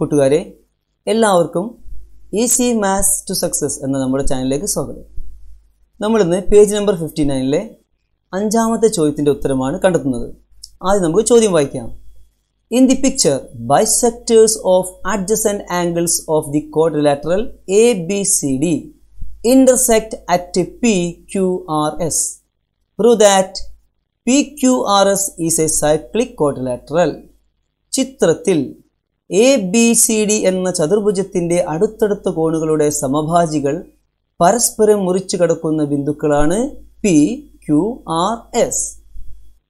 കൂട്ടുകാരെ എല്ലാവർക്കും easy maths to success എന്ന നമ്മുടെ ചാനലിലേക്ക് സ്വാഗതം നമ്മളിന്ന് പേജ് നമ്പർ ഫിഫ്റ്റി നയനിലെ അഞ്ചാമത്തെ ചോദ്യത്തിൻ്റെ ഉത്തരമാണ് കണ്ടെത്തുന്നത് ആദ്യം നമുക്ക് ചോദ്യം വായിക്കാം in the picture bisectors of adjacent angles of the lateral A B C D are S P, Q, R, S. R S PQRS a cyclic quadrilateral ചിത്രത്തിൽ എ ബി സി ഡി എന്ന ചതുർഭുജത്തിൻ്റെ അടുത്തടുത്ത കോണുകളുടെ സമഭാജികൾ പരസ്പരം മുറിച്ചു കടക്കുന്ന ബിന്ദുക്കളാണ് P Q R S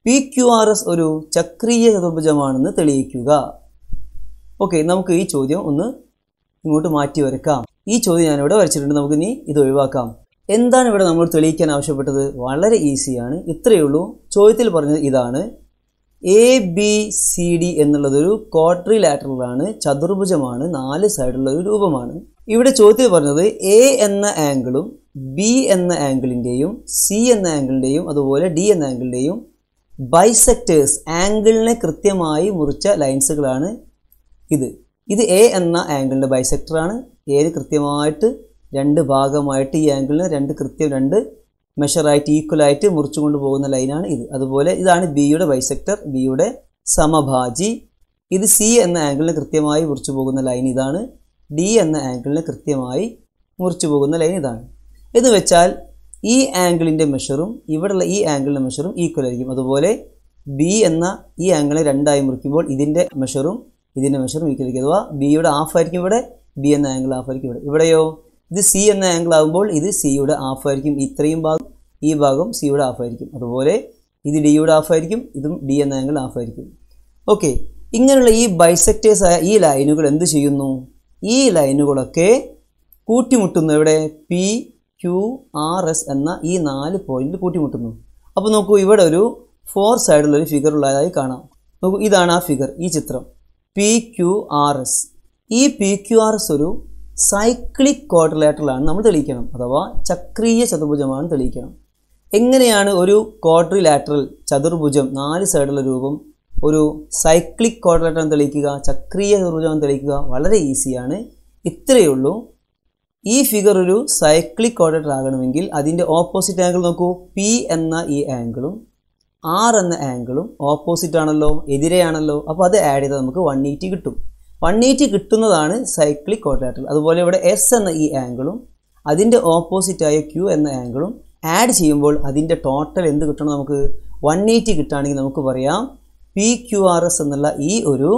P Q R S ഒരു ചക്രീയ ചതുർഭുജമാണെന്ന് തെളിയിക്കുക ഓക്കെ നമുക്ക് ഈ ചോദ്യം ഒന്ന് ഇങ്ങോട്ട് മാറ്റി വരക്കാം ഈ ചോദ്യം ഞാനിവിടെ വരച്ചിട്ടുണ്ട് നമുക്ക് ഇനി ഇത് ഒഴിവാക്കാം എന്താണ് ഇവിടെ നമ്മൾ തെളിയിക്കാൻ ആവശ്യപ്പെട്ടത് വളരെ ഈസിയാണ് ഇത്രയേ ഉള്ളൂ ചോദ്യത്തിൽ പറഞ്ഞത് ഇതാണ് എ ബി സി ഡി എന്നുള്ളതൊരു ക്വാർട്ടറി ലാറ്ററലാണ് ചതുർഭുജമാണ് നാല് സൈഡുള്ള ഒരു രൂപമാണ് ഇവിടെ ചോദ്യത്തിൽ പറഞ്ഞത് എ എന്ന ആംഗിളും ബി എന്ന ആംഗിളിൻ്റെയും സി എന്ന ആംഗിളിൻ്റെയും അതുപോലെ ഡി എന്ന ആംഗിളിൻ്റെയും ബൈസെക്റ്റേഴ്സ് ആംഗിളിനെ കൃത്യമായി മുറിച്ച ലൈൻസുകളാണ് ഇത് ഇത് എ എന്ന ആംഗിളിൻ്റെ ബൈസെക്ടറാണ് ഏത് കൃത്യമായിട്ട് രണ്ട് ഭാഗമായിട്ട് ഈ ആംഗിളിന് രണ്ട് കൃത്യം രണ്ട് മെഷറായിട്ട് ഈക്വലായിട്ട് മുറിച്ചു കൊണ്ടുപോകുന്ന ലൈനാണ് ഇത് അതുപോലെ ഇതാണ് ബിയുടെ ബൈസെക്ടർ ബിയുടെ സമഭാജി ഇത് സി എന്ന ആംഗിളിന് കൃത്യമായി മുറിച്ചു പോകുന്ന ലൈൻ ഇതാണ് ഡി എന്ന ആംഗിളിന് കൃത്യമായി മുറിച്ചു പോകുന്ന ലൈൻ ഇതാണ് എന്ന് വെച്ചാൽ ഈ ആംഗിളിൻ്റെ മെഷറും ഇവിടെയുള്ള ഈ ആംഗിളിൻ്റെ മെഷറും ഈക്വൽ ആയിരിക്കും അതുപോലെ ബി എന്ന ഈ ആംഗിളെ രണ്ടായി മുറിക്കുമ്പോൾ ഇതിൻ്റെ മെഷറും ഇതിൻ്റെ മെഷറും ഈക്വൽ ആയിരിക്കും അഥവാ ബിയുടെ ഹാഫ് ആയിരിക്കും ഇവിടെ ബി എന്ന ആംഗിൾ ഹാഫ് ആയിരിക്കും ഇവിടെ ഇവിടെയോ ഇത് സി എന്ന ആംഗിൾ ആകുമ്പോൾ ഇത് സിയുടെ ഹാഫ് ആയിരിക്കും ഇത്രയും ഭാഗം ഈ ഭാഗം സിയുടെ ഹാഫ് ആയിരിക്കും അതുപോലെ ഇത് ഡിയുടെ ഹാഫ് ആയിരിക്കും ഇതും ഡി എന്ന ആംഗിൾ ഹാഫ് ആയിരിക്കും ഓക്കെ ഇങ്ങനെയുള്ള ഈ ബൈസെക്റ്റേഴ്സ് ആയ ഈ ലൈനുകൾ എന്ത് ചെയ്യുന്നു ഈ ലൈനുകളൊക്കെ കൂട്ടിമുട്ടുന്നു ഇവിടെ പി ക്യു ആർ എസ് എന്ന ഈ നാല് പോയിന്റിൽ കൂട്ടിമുട്ടുന്നു അപ്പോൾ നോക്കൂ ഇവിടെ ഒരു ഫോർ സൈഡിലൊരു ഫിഗർ ഉള്ളതായി കാണാം നോക്കൂ ഇതാണ് ആ ഫിഗർ ഈ ചിത്രം പി ക്യു ആർ എസ് ഈ പി ക്യു ആർ എസ് ഒരു സൈക്ലിക് ക്വാഡ്രിലാറ്ററലാണ് നമ്മൾ തെളിയിക്കണം അഥവാ ചക്രീയ ചതുർഭുജമാണ് തെളിയിക്കണം എങ്ങനെയാണ് ഒരു ക്വാഡ്രിലാറ്ററൽ ചതുർഭുജം നാല് സൈഡുള്ള രൂപം ഒരു സൈക്ലിക് ക്വാഡ്രിലാറ്റർ തെളിയിക്കുക ചക്രീയ ചതുർഭുജം തെളിയിക്കുക വളരെ ഈസിയാണ് ഇത്രയേ ഉള്ളൂ ഈ ഫിഗർ ഒരു സൈക്ലിക് ക്വാഡ്രിലേറ്റർ ആകണമെങ്കിൽ അതിൻ്റെ ഓപ്പോസിറ്റ് ആംഗിൾ നോക്കൂ പി എന്ന ഈ ആംഗിളും ആർ എന്ന ആംഗിളും ഓപ്പോസിറ്റ് ആണല്ലോ എതിരെയാണല്ലോ അപ്പോൾ അത് ആഡ് ചെയ്താൽ നമുക്ക് വൺ എയ്റ്റി കിട്ടും വൺ എയ്റ്റി കിട്ടുന്നതാണ് സൈക്ലിക് ക്വാഡ്രാറ്റർ അതുപോലെ ഇവിടെ എസ് എന്ന ഈ ആംഗിളും അതിൻ്റെ ഓപ്പോസിറ്റായ ക്യൂ എന്ന ആംഗിളും ആഡ് ചെയ്യുമ്പോൾ അതിൻ്റെ ടോട്ടൽ എന്ത് കിട്ടണം നമുക്ക് വൺ എയ്റ്റി കിട്ടുകയാണെങ്കിൽ നമുക്ക് പറയാം പി ക്യു ആർ എസ് എന്നുള്ള ഈ ഒരു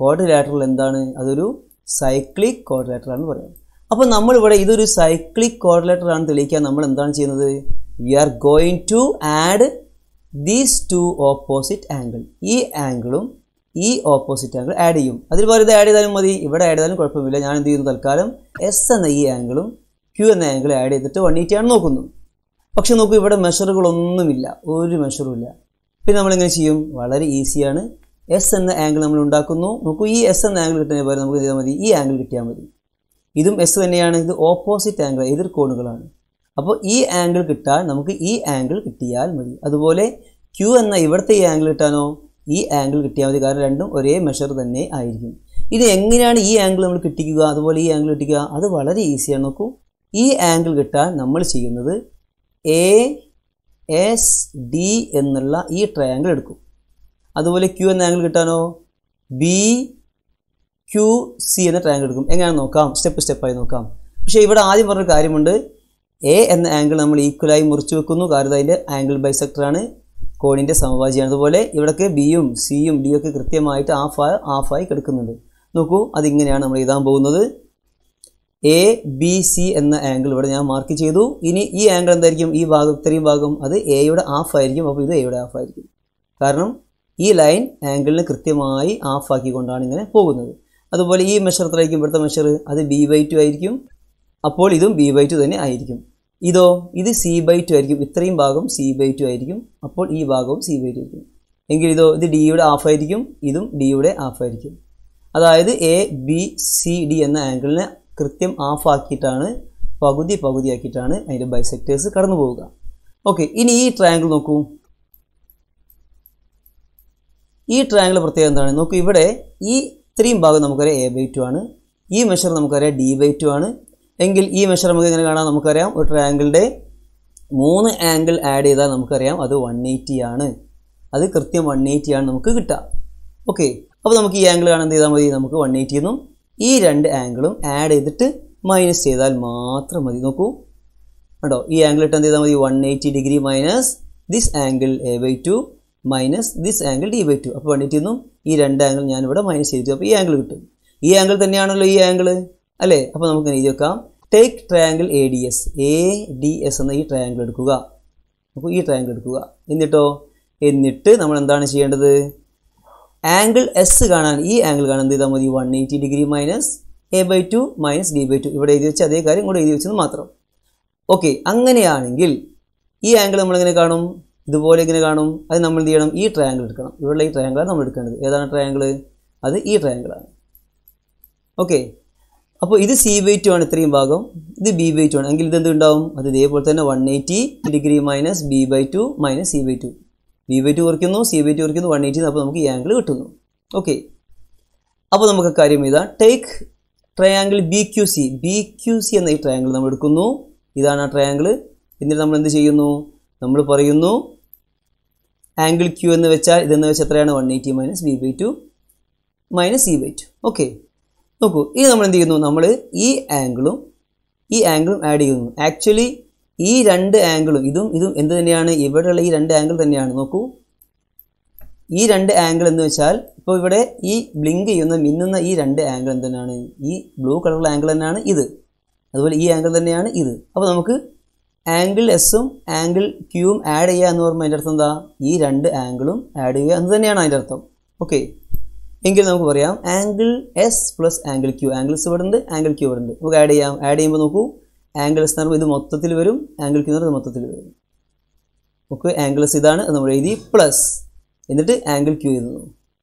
ക്വാഡ്രിലാറ്ററൽ എന്താണ് അതൊരു സൈക്ലിക് ക്വാഡ്രിലാറ്റർ ആണെന്ന് പറയാം അപ്പോൾ നമ്മളിവിടെ ഇതൊരു സൈക്ലിക് ക്വാഡ്രിലാറ്റർ ആണെന്ന് തെളിയിക്കാൻ നമ്മൾ എന്താണ് ചെയ്യുന്നത് we are going to add these two opposite angle ഈ ആംഗിളും ഈ ഓപ്പോസിറ്റ് ആംഗിൾ ആഡ് ചെയ്യും അതിൽ പോലെ ഇത് ആഡ് ചെയ്താലും മതി ഇവിടെ ആഡ് ചെയ്താലും കുഴപ്പമില്ല ഞാൻ എന്ത് ചെയ്യുന്നു തൽക്കാലം എസ് എന്ന ഈ ആംഗിളും ക്യു എന്ന ആംഗിൾ ആഡ് ചെയ്തിട്ട് വൺ ആണ് നോക്കുന്നു പക്ഷെ നോക്കൂ ഇവിടെ മെഷറുകളൊന്നുമില്ല ഒരു മെഷറും ഇല്ല പിന്നെ എങ്ങനെ ചെയ്യും വളരെ ഈസിയാണ് എസ് എന്ന ആംഗിൾ നമ്മൾ ഉണ്ടാക്കുന്നു നോക്കൂ ഈ എസ് എന്ന ആംഗിൾ കിട്ടുന്നതിന് പോലെ നമുക്ക് ചെയ്താൽ മതി ഈ ആംഗിൾ കിട്ടിയാൽ മതി ഇതും എസ് തന്നെയാണ് ഇത് ഓപ്പോസിറ്റ് ആംഗിൾ എതിർ കോണുകളാണ് അപ്പോൾ ഈ ആംഗിൾ കിട്ടാൻ നമുക്ക് ഈ ആംഗിൾ കിട്ടിയാൽ മതി അതുപോലെ ക്യു എന്ന ഇവിടുത്തെ ഈ ആംഗിൾ കിട്ടാനോ ഈ ആംഗിൾ കിട്ടിയാൽ മതി കാരണം രണ്ടും ഒരേ മെഷർ തന്നെ ആയിരിക്കും ഇത് എങ്ങനെയാണ് ഈ ആംഗിൾ നമ്മൾ കിട്ടിക്കുക അതുപോലെ ഈ ആംഗിൾ കിട്ടിക്കുക അത് വളരെ ഈസിയാണ് നോക്കൂ ഈ ആംഗിൾ കിട്ടാൻ നമ്മൾ ചെയ്യുന്നത് എ എസ് ഡി എന്നുള്ള ഈ ട്രയാങ്കിൾ എടുക്കും അതുപോലെ ക്യു എന്ന ആംഗിൾ കിട്ടാനോ ബി ക്യു സി എന്ന ട്രയാങ്കിൾ എടുക്കും എങ്ങനെ നോക്കാം സ്റ്റെപ്പ് സ്റ്റെപ്പായി നോക്കാം പക്ഷേ ഇവിടെ ആദ്യം പറഞ്ഞൊരു കാര്യമുണ്ട് എ എന്ന ആംഗിൾ നമ്മൾ ഈക്വലായി മുറിച്ച് വെക്കുന്നു കാരണം അതിൻ്റെ ആംഗിൾ ബൈസെക്ടറാണ് കോണിൻ്റെ സമവാചിയാണ് അതുപോലെ ഇവിടൊക്കെ ബിയും സിയും ഡി ഒക്കെ കൃത്യമായിട്ട് ഹാഫ് ഹാഫായി കിടക്കുന്നുണ്ട് നോക്കൂ അതിങ്ങനെയാണ് നമ്മൾ എഴുതാൻ പോകുന്നത് എ ബി സി എന്ന ആംഗിൾ ഇവിടെ ഞാൻ മാർക്ക് ചെയ്തു ഇനി ഈ ആംഗിൾ എന്തായിരിക്കും ഈ ഭാഗം ഇത്രയും ഭാഗം അത് എയുടെ ഹാഫ് ആയിരിക്കും അപ്പോൾ ഇത് എയുടെ ഹാഫ് ആയിരിക്കും കാരണം ഈ ലൈൻ ആംഗിളിന് കൃത്യമായി ഹാഫ് ആക്കിക്കൊണ്ടാണ് ഇങ്ങനെ പോകുന്നത് അതുപോലെ ഈ മെഷർ എത്രയായിരിക്കും ഇവിടുത്തെ മെഷർ അത് ബി ബൈ ടു ആയിരിക്കും അപ്പോൾ ഇതും ബി ബൈ ടു തന്നെ ആയിരിക്കും ഇതോ ഇത് സി ബൈ ടു ആയിരിക്കും ഇത്രയും ഭാഗം സി ബൈ ടു ആയിരിക്കും അപ്പോൾ ഈ ഭാഗവും സി ബൈ ടു ആയിരിക്കും എങ്കിൽ ഇതോ ഇത് ഡിയുടെ ഹാഫ് ആയിരിക്കും ഇതും ഡിയുടെ ഹാഫ് ആയിരിക്കും അതായത് എ ബി സി ഡി എന്ന ആംഗിളിനെ കൃത്യം ഹാഫ് ആക്കിയിട്ടാണ് പകുതി ആക്കിയിട്ടാണ് അതിൻ്റെ ബൈസെക്ടേഴ്സ് കടന്നു പോവുക ഓക്കെ ഇനി ഈ ട്രയാങ്കിൾ നോക്കൂ ഈ ട്രയാങ്കിൾ പ്രത്യേകം എന്താണ് നോക്കൂ ഇവിടെ ഈ ഇത്രയും ഭാഗം നമുക്കറിയാം എ ബൈ ടു ആണ് ഈ മെഷർ നമുക്കറിയാം ഡി ബൈ ടു ആണ് എങ്കിൽ ഈ മെഷർ നമുക്ക് എങ്ങനെ കാണാം നമുക്കറിയാം ഒരു ട്രയാങ്കിളിൻ്റെ മൂന്ന് ആംഗിൾ ആഡ് ചെയ്താൽ നമുക്കറിയാം അത് വൺ എയ്റ്റി ആണ് അത് കൃത്യം വൺ എയ്റ്റി ആണ് നമുക്ക് കിട്ടുക ഓക്കെ അപ്പോൾ നമുക്ക് ഈ ആംഗിൾ കാണാൻ ചെയ്താൽ മതി നമുക്ക് വൺ എയ്റ്റി എന്നും ഈ രണ്ട് ആംഗിളും ആഡ് ചെയ്തിട്ട് മൈനസ് ചെയ്താൽ മാത്രം മതി നോക്കൂ കേട്ടോ ഈ ആംഗിൾ ഇട്ട് എന്ത് ചെയ്താൽ മതി one eighty degree minus this angle A by two minus this angle D by two അപ്പോൾ വൺ എയ്റ്റി എന്നും ഈ രണ്ട് ആംഗിൾ ഞാനിവിടെ മൈനസ് ചെയ്തു അപ്പോൾ ഈ ആംഗിൾ കിട്ടും ഈ ആംഗിൾ തന്നെയാണല്ലോ ഈ ആംഗിൾ അല്ലേ അപ്പോൾ നമുക്ക് എഴുതി വെക്കാം take triangle A D S A D S എന്ന ഈ ട്രയാങ്കിൾ എടുക്കുക അപ്പോൾ ഈ ട്രയാങ്കിൾ എടുക്കുക എന്നിട്ടോ എന്നിട്ട് നമ്മൾ എന്താണ് ചെയ്യേണ്ടത് ആംഗിൾ എസ് കാണാൻ ഈ ആംഗിൾ കാണാൻ എന്ത് ചെയ്താൽ മതി one eighty degree minus A by two minus D by two ഇവിടെ എഴുതി വെച്ച് അതേ കാര്യം കൂടെ എഴുതി വെച്ചത് മാത്രം ഓക്കെ അങ്ങനെയാണെങ്കിൽ ഈ ആംഗിൾ നമ്മളെങ്ങനെ കാണും ഇതുപോലെ ഇങ്ങനെ കാണും അത് നമ്മൾ എന്ത് ചെയ്യണം ഈ ട്രയാങ്കിൾ എടുക്കണം ഇവിടെ ഈ ട്രയാങ്കിളാണ് നമ്മൾ എടുക്കേണ്ടത് ഏതാണ് ട്രയാങ്കിൾ അത് ഈ ട്രയാങ്കിളാണ് ഓക്കെ അപ്പോൾ ഇത് സി ടു ആണ് ഇത്രയും ഭാഗം ഇത് ബി ബൈ ടു ആണ് എങ്കിൽ ഇത് ഉണ്ടാവും അത് ഇതേപോലെ തന്നെ one eighty degree minus B by two minus C by two B by two കുറയ്ക്കുന്നു സി ബൈ ടു കുറയ്ക്കുന്നു വൺ എയ്റ്റി അപ്പോൾ നമുക്ക് ഈ ആംഗിൾ കിട്ടുന്നു ഓക്കെ അപ്പോൾ നമുക്ക് കാര്യം ഇതാ take triangle B Q C B Q C എന്ന ഈ ട്രയാങ്കിൾ നമ്മൾ എടുക്കുന്നു ഇതാണ് ആ ട്രയാങ്കിൾ എന്നിട്ട് നമ്മൾ എന്ത് ചെയ്യുന്നു നമ്മൾ പറയുന്നു ആംഗിൾ ക്യൂ എന്ന് വെച്ചാൽ ഇതെന്ന് വെച്ചാൽ എത്രയാണ് one eighty minus B by two minus C by two okay നോക്കൂ ഇനി നമ്മൾ എന്ത് ചെയ്യുന്നു നമ്മൾ ഈ ആംഗിളും ഈ ആംഗിളും ആഡ് ചെയ്യുന്നു ആക്ച്വലി ഈ രണ്ട് ആംഗിളും ഇതും ഇതും എന്ത് തന്നെയാണ് ഇവിടെയുള്ള ഈ രണ്ട് ആംഗിൾ തന്നെയാണ് നോക്കൂ ഈ രണ്ട് ആംഗിൾ എന്ന് വെച്ചാൽ ഇപ്പോൾ ഇവിടെ ഈ ബ്ലിങ്ക് ചെയ്യുന്ന മിന്നുന്ന ഈ രണ്ട് ആംഗിൾ എന്ത് തന്നെയാണ് ഈ ബ്ലൂ കളറുള്ള ആംഗിൾ തന്നെയാണ് ഇത് അതുപോലെ ഈ ആംഗിൾ തന്നെയാണ് ഇത് അപ്പോൾ നമുക്ക് ആംഗിൾ എസ്സും ആംഗിൾ ക്യൂവും ആഡ് ചെയ്യുക എന്ന് പറയുമ്പോൾ അതിൻ്റെ അർത്ഥം എന്താ ഈ രണ്ട് ആംഗിളും ആഡ് ചെയ്യുക എന്ന് തന്നെയാണ് അതിൻ്റെ അർത്ഥം ഓക്കെ എങ്കിൽ നമുക്ക് പറയാം angle S plus angle Q angles ഇവിടെ ഉണ്ട് ആംഗിൾ ക്യൂ ഇവിടെ ഉണ്ട് നമുക്ക് ആഡ് ചെയ്യാം ആഡ് ചെയ്യുമ്പോൾ നോക്കൂ ആംഗിൾസ് എന്ന് പറയുമ്പോൾ ഇത് മൊത്തത്തിൽ വരും ആംഗിൾ ക്യൂ എന്ന് പറയുന്നത് മൊത്തത്തിൽ വരും ഓക്കെ ആംഗിൾസ് ഇതാണ് നമ്മൾ എഴുതി പ്ലസ് എന്നിട്ട് ആംഗിൾ ക്യൂ എഴുതുന്നു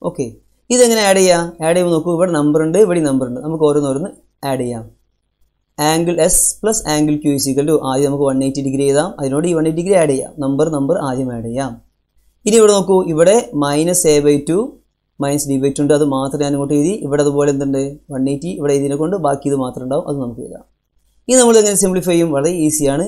ഓക്കെ ഇതെങ്ങനെ ആഡ് ചെയ്യാം ആഡ് ചെയ്യുമ്പോൾ നോക്കൂ ഇവിടെ നമ്പർ ഉണ്ട് ഇവിടെ നമ്പർ ഉണ്ട് നമുക്ക് ഓരോന്നോരോന്ന് ആഡ് ചെയ്യാം angle S plus angle Q is equal to ആദ്യം നമുക്ക് വൺ എയ്റ്റി ഡിഗ്രി ചെയ്താം അതിനോട് ഈ വൺ എയ്റ്റി ഡിഗ്രി ആഡ് ചെയ്യാം നമ്പർ നമ്പർ ആദ്യം ആഡ് ചെയ്യാം ഇനി ഇവിടെ നോക്കൂ ഇവിടെ minus A by two minus D by two ഉണ്ട് അത് മാത്രം ഞാൻ ഇങ്ങോട്ട് എഴുതി ഇവിടെ അതുപോലെ എന്തുണ്ട് വൺ എയ്റ്റി ഇവിടെ എഴുതിനെ കൊണ്ട് ബാക്കി ഇത് മാത്രം ഉണ്ടാവും അത് നമുക്ക് എഴുതാം ഇനി നമ്മൾ എങ്ങനെ സിംപ്ലിഫൈ ചെയ്യും വളരെ ഈസിയാണ്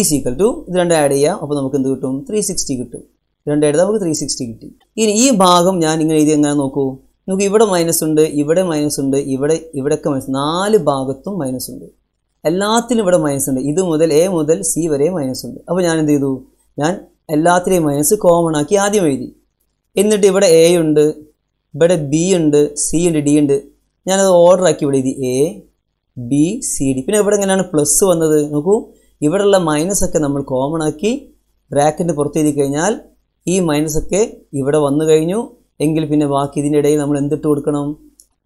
ഈസ് ഈക്വൽ ടു ഇത് രണ്ട് ആഡ് ചെയ്യാം അപ്പോൾ നമുക്ക് എന്ത് കിട്ടും ത്രീ സിക്സ്റ്റി കിട്ടും രണ്ട് എഴുതാം നമുക്ക് ത്രീ സിക്സ്റ്റി കിട്ടി ഇനി ഈ ഭാഗം ഞാൻ ഇങ്ങനെ എഴുതി എങ്ങനെ നോക്കൂ നമുക്ക് ഇവിടെ മൈനസ് ഉണ്ട് ഇവിടെ മൈനസ് ഉണ്ട് ഇവിടെ ഇവിടെയൊക്കെ മൈനസ് നാല് ഭാഗത്തും മൈനസ് ഉണ്ട് എല്ലാത്തിലും ഇവിടെ മൈനസ് ഉണ്ട് ഇത് മുതൽ എ മുതൽ സി വരെ മൈനസ് ഉണ്ട് അപ്പോൾ ഞാൻ എന്ത് ചെയ്തു ഞാൻ എല്ലാത്തിലെയും മൈനസ് കോമൺ ആക്കി ആദ്യം എഴുതി എന്നിട്ട് ഇവിടെ എ ഉണ്ട് ഇവിടെ ബി ഉണ്ട് സി ഉണ്ട് ഡി ഉണ്ട് ഞാനത് ഓർഡർ ആക്കി ഇവിടെ എഴുതി എ ബി സി ഡി പിന്നെ ഇവിടെ എങ്ങനെയാണ് പ്ലസ് വന്നത് നോക്കൂ ഇവിടെയുള്ള മൈനസ് ഒക്കെ നമ്മൾ കോമൺ ആക്കി ബ്രാക്കറ്റിൻ്റെ പുറത്ത് എഴുതി കഴിഞ്ഞാൽ ഈ മൈനസ് ഒക്കെ ഇവിടെ വന്നു കഴിഞ്ഞു എങ്കിൽ പിന്നെ ബാക്കി ഇതിൻ്റെ ഇടയിൽ നമ്മൾ എന്തിട്ട് കൊടുക്കണം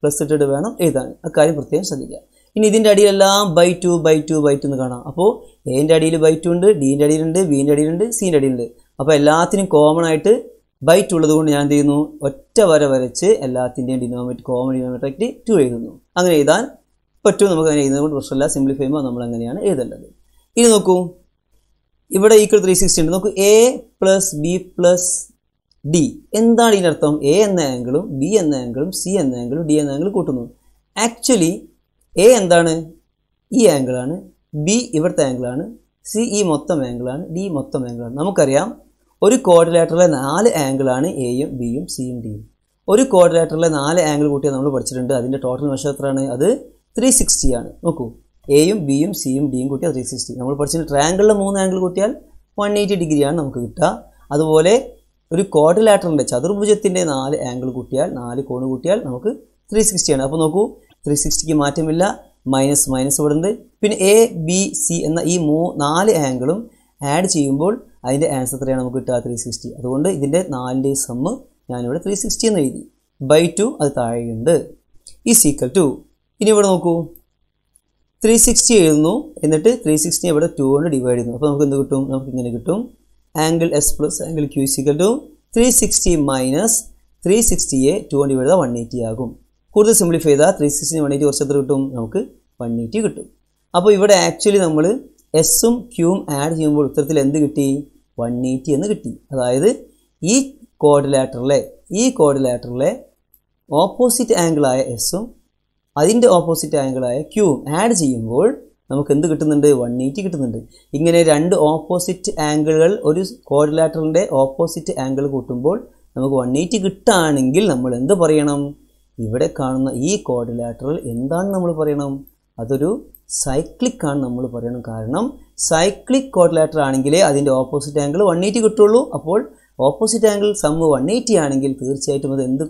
പ്ലസ് ഇട്ടിട്ട് വേണം എഴുതാൻ അക്കാര്യം പ്രത്യേകം ശ്രദ്ധിക്കുക ഇനി ഇതിൻ്റെ അടിയിലെല്ലാം by two by two by two എന്ന് കാണാം അപ്പോൾ എൻ്റെ അടിയിൽ ബൈ ടു ഉണ്ട് ഡീൻ്റെ അടിയിലുണ്ട് ബീൻ്റെ അടിയിലുണ്ട് സീൻ്റെ അടിയിലുണ്ട് അപ്പോൾ എല്ലാത്തിനും കോമൺ ആയിട്ട് ബൈറ്റ് ഉള്ളത് കൊണ്ട് ഞാൻ എന്ത് ചെയ്യുന്നു ഒറ്റ വര വരച്ച് എല്ലാത്തിൻ്റെയും ഡിനോമിനേറ്റ് കോമൺ ഡിനോമിനേറ്റർ ആയിട്ട് ടു എഴുതുന്നു അങ്ങനെ എഴുതാൻ പറ്റും നമുക്ക് അങ്ങനെ എഴുതുന്നത് കൊണ്ട് പ്രശ്നമല്ല സിംപ്ലിഫൈ ചെയ്യുമ്പോൾ നമ്മൾ അങ്ങനെയാണ് എഴുതേണ്ടത് ഇനി നോക്കൂ ഇവിടെ ഈക്വൽ ത്രീ സിക്സ്റ്റി ഉണ്ട് നോക്കൂ A plus B plus D എന്താണ് ഇതിനർത്ഥം എ എന്ന ആംഗിളും ബി എന്ന ആംഗിളും സി എന്ന ആംഗിളും ഡി എന്ന ആംഗിൾ കൂട്ടുന്നു ആക്ച്വലി എ എന്താണ് ഈ ആംഗിളാണ് ബി ഇവിടുത്തെ ആംഗിളാണ് സി ഈ മൊത്തം ആംഗിളാണ് ഡി മൊത്തം ആംഗിളാണ് നമുക്കറിയാം ഒരു കോർഡിലേറ്ററിലെ നാല് ആംഗിളാണ് എയും ബിയും സിയും ഡിയും ഒരു കോർഡിലേറ്ററിലെ നാല് ആംഗിൾ കൂട്ടിയാൽ നമ്മൾ പഠിച്ചിട്ടുണ്ട് അതിൻ്റെ ടോട്ടൽ മെഷർ എത്രയാണ് അത് ത്രീ സിക്സ്റ്റി ആണ് നോക്കൂ എയും ബിയും സിയും ഡിയും കൂട്ടിയാൽ ത്രീ സിക്സ്റ്റി നമ്മൾ പഠിച്ചിട്ട് ട്രാങ്കിളിലെ മൂന്ന് ആംഗിൾ കൂട്ടിയാൽ വൺ എയ്റ്റി ഡിഗ്രിയാണ് നമുക്ക് കിട്ടുക അതുപോലെ ഒരു കോർഡിലേറ്ററിൻ്റെ ചതുർഭുജത്തിൻ്റെ നാല് ആംഗിൾ കൂട്ടിയാൽ നാല് കോണ് കൂട്ടിയാൽ നമുക്ക് ത്രീ സിക്സ്റ്റിയാണ് അപ്പോൾ നോക്കൂ ത്രീ സിക്സ്റ്റിക്ക് മാറ്റമില്ല മൈനസ് മൈനസ് ഇവിടുണ്ട് പിന്നെ എ ബി സി എന്ന ഈ മൂ നാല് ആംഗിളും ആഡ് ചെയ്യുമ്പോൾ അതിൻ്റെ ആൻസർ എത്രയാണ് നമുക്ക് കിട്ടുക ത്രീ സിക്സ്റ്റി അതുകൊണ്ട് ഇതിൻ്റെ നാലിൻ്റെ സമ്മ് ഞാനിവിടെ ത്രീ സിക്സ്റ്റി എന്ന് എഴുതി ബൈ ടു അത് താഴെയുണ്ട് ഈ സീക്വൽ ടു ഇനി ഇവിടെ നോക്കൂ ത്രീ സിക്സ്റ്റി എഴുതുന്നു എന്നിട്ട് ത്രീ സിക്സ്റ്റി ഇവിടെ ടു കൊണ്ട് ഡിവൈഡ് ചെയ്യുന്നു അപ്പോൾ നമുക്ക് എന്ത് കിട്ടും നമുക്ക് ഇങ്ങനെ കിട്ടും angle S plus angle Q is equal to three sixty minus three സിക്സ്റ്റിയെ ടു കൊണ്ട് ഡിവൈഡ് ചെയ്താൽ വൺ എയ്റ്റി ആകും കൂടുതൽ സിംപ്ലിഫൈ ചെയ്താൽ ത്രീ സിക്സ്റ്റി വൺ എയ്റ്റി കുറച്ച് എത്ര കിട്ടും നമുക്ക് വൺ എയ്റ്റി കിട്ടും അപ്പോൾ ഇവിടെ ആക്ച്വലി നമ്മൾ എസും ക്യൂവും ആഡ് ചെയ്യുമ്പോൾ ഉത്തരത്തിൽ എന്ത് കിട്ടി വൺ എയ്റ്റി എന്ന് കിട്ടി അതായത് ഈ കോർഡിലേറ്ററിലെ ഈ കോർഡിലേറ്ററിലെ ഓപ്പോസിറ്റ് ആംഗിളായ എസും അതിൻ്റെ ഓപ്പോസിറ്റ് ആംഗിളായ ക്യൂവും ആഡ് ചെയ്യുമ്പോൾ നമുക്ക് എന്ത് കിട്ടുന്നുണ്ട് വൺ എയ്റ്റി കിട്ടുന്നുണ്ട് ഇങ്ങനെ രണ്ട് ഓപ്പോസിറ്റ് ആംഗിളുകൾ ഒരു കോർഡിലേറ്ററിൻ്റെ ഓപ്പോസിറ്റ് ആംഗിൾ കൂട്ടുമ്പോൾ നമുക്ക് വൺ എയ്റ്റി കിട്ടുകയാണെങ്കിൽ നമ്മൾ എന്ത് പറയണം ഇവിടെ കാണുന്ന ഈ കോർഡിലേറ്ററൽ എന്താണ് നമ്മൾ പറയണം അതൊരു സൈക്ലിക് ആണ് നമ്മൾ പറയണം കാരണം സൈക്ലിക് കോട്ടിലാറ്റർ ആണെങ്കിൽ അതിൻ്റെ ഓപ്പോസിറ്റ് ആംഗിൾ വൺ എയ്റ്റി കിട്ടുള്ളൂ അപ്പോൾ opposite angle sum one eighty ആണെങ്കിൽ തീർച്ചയായിട്ടും അത് എന്ത്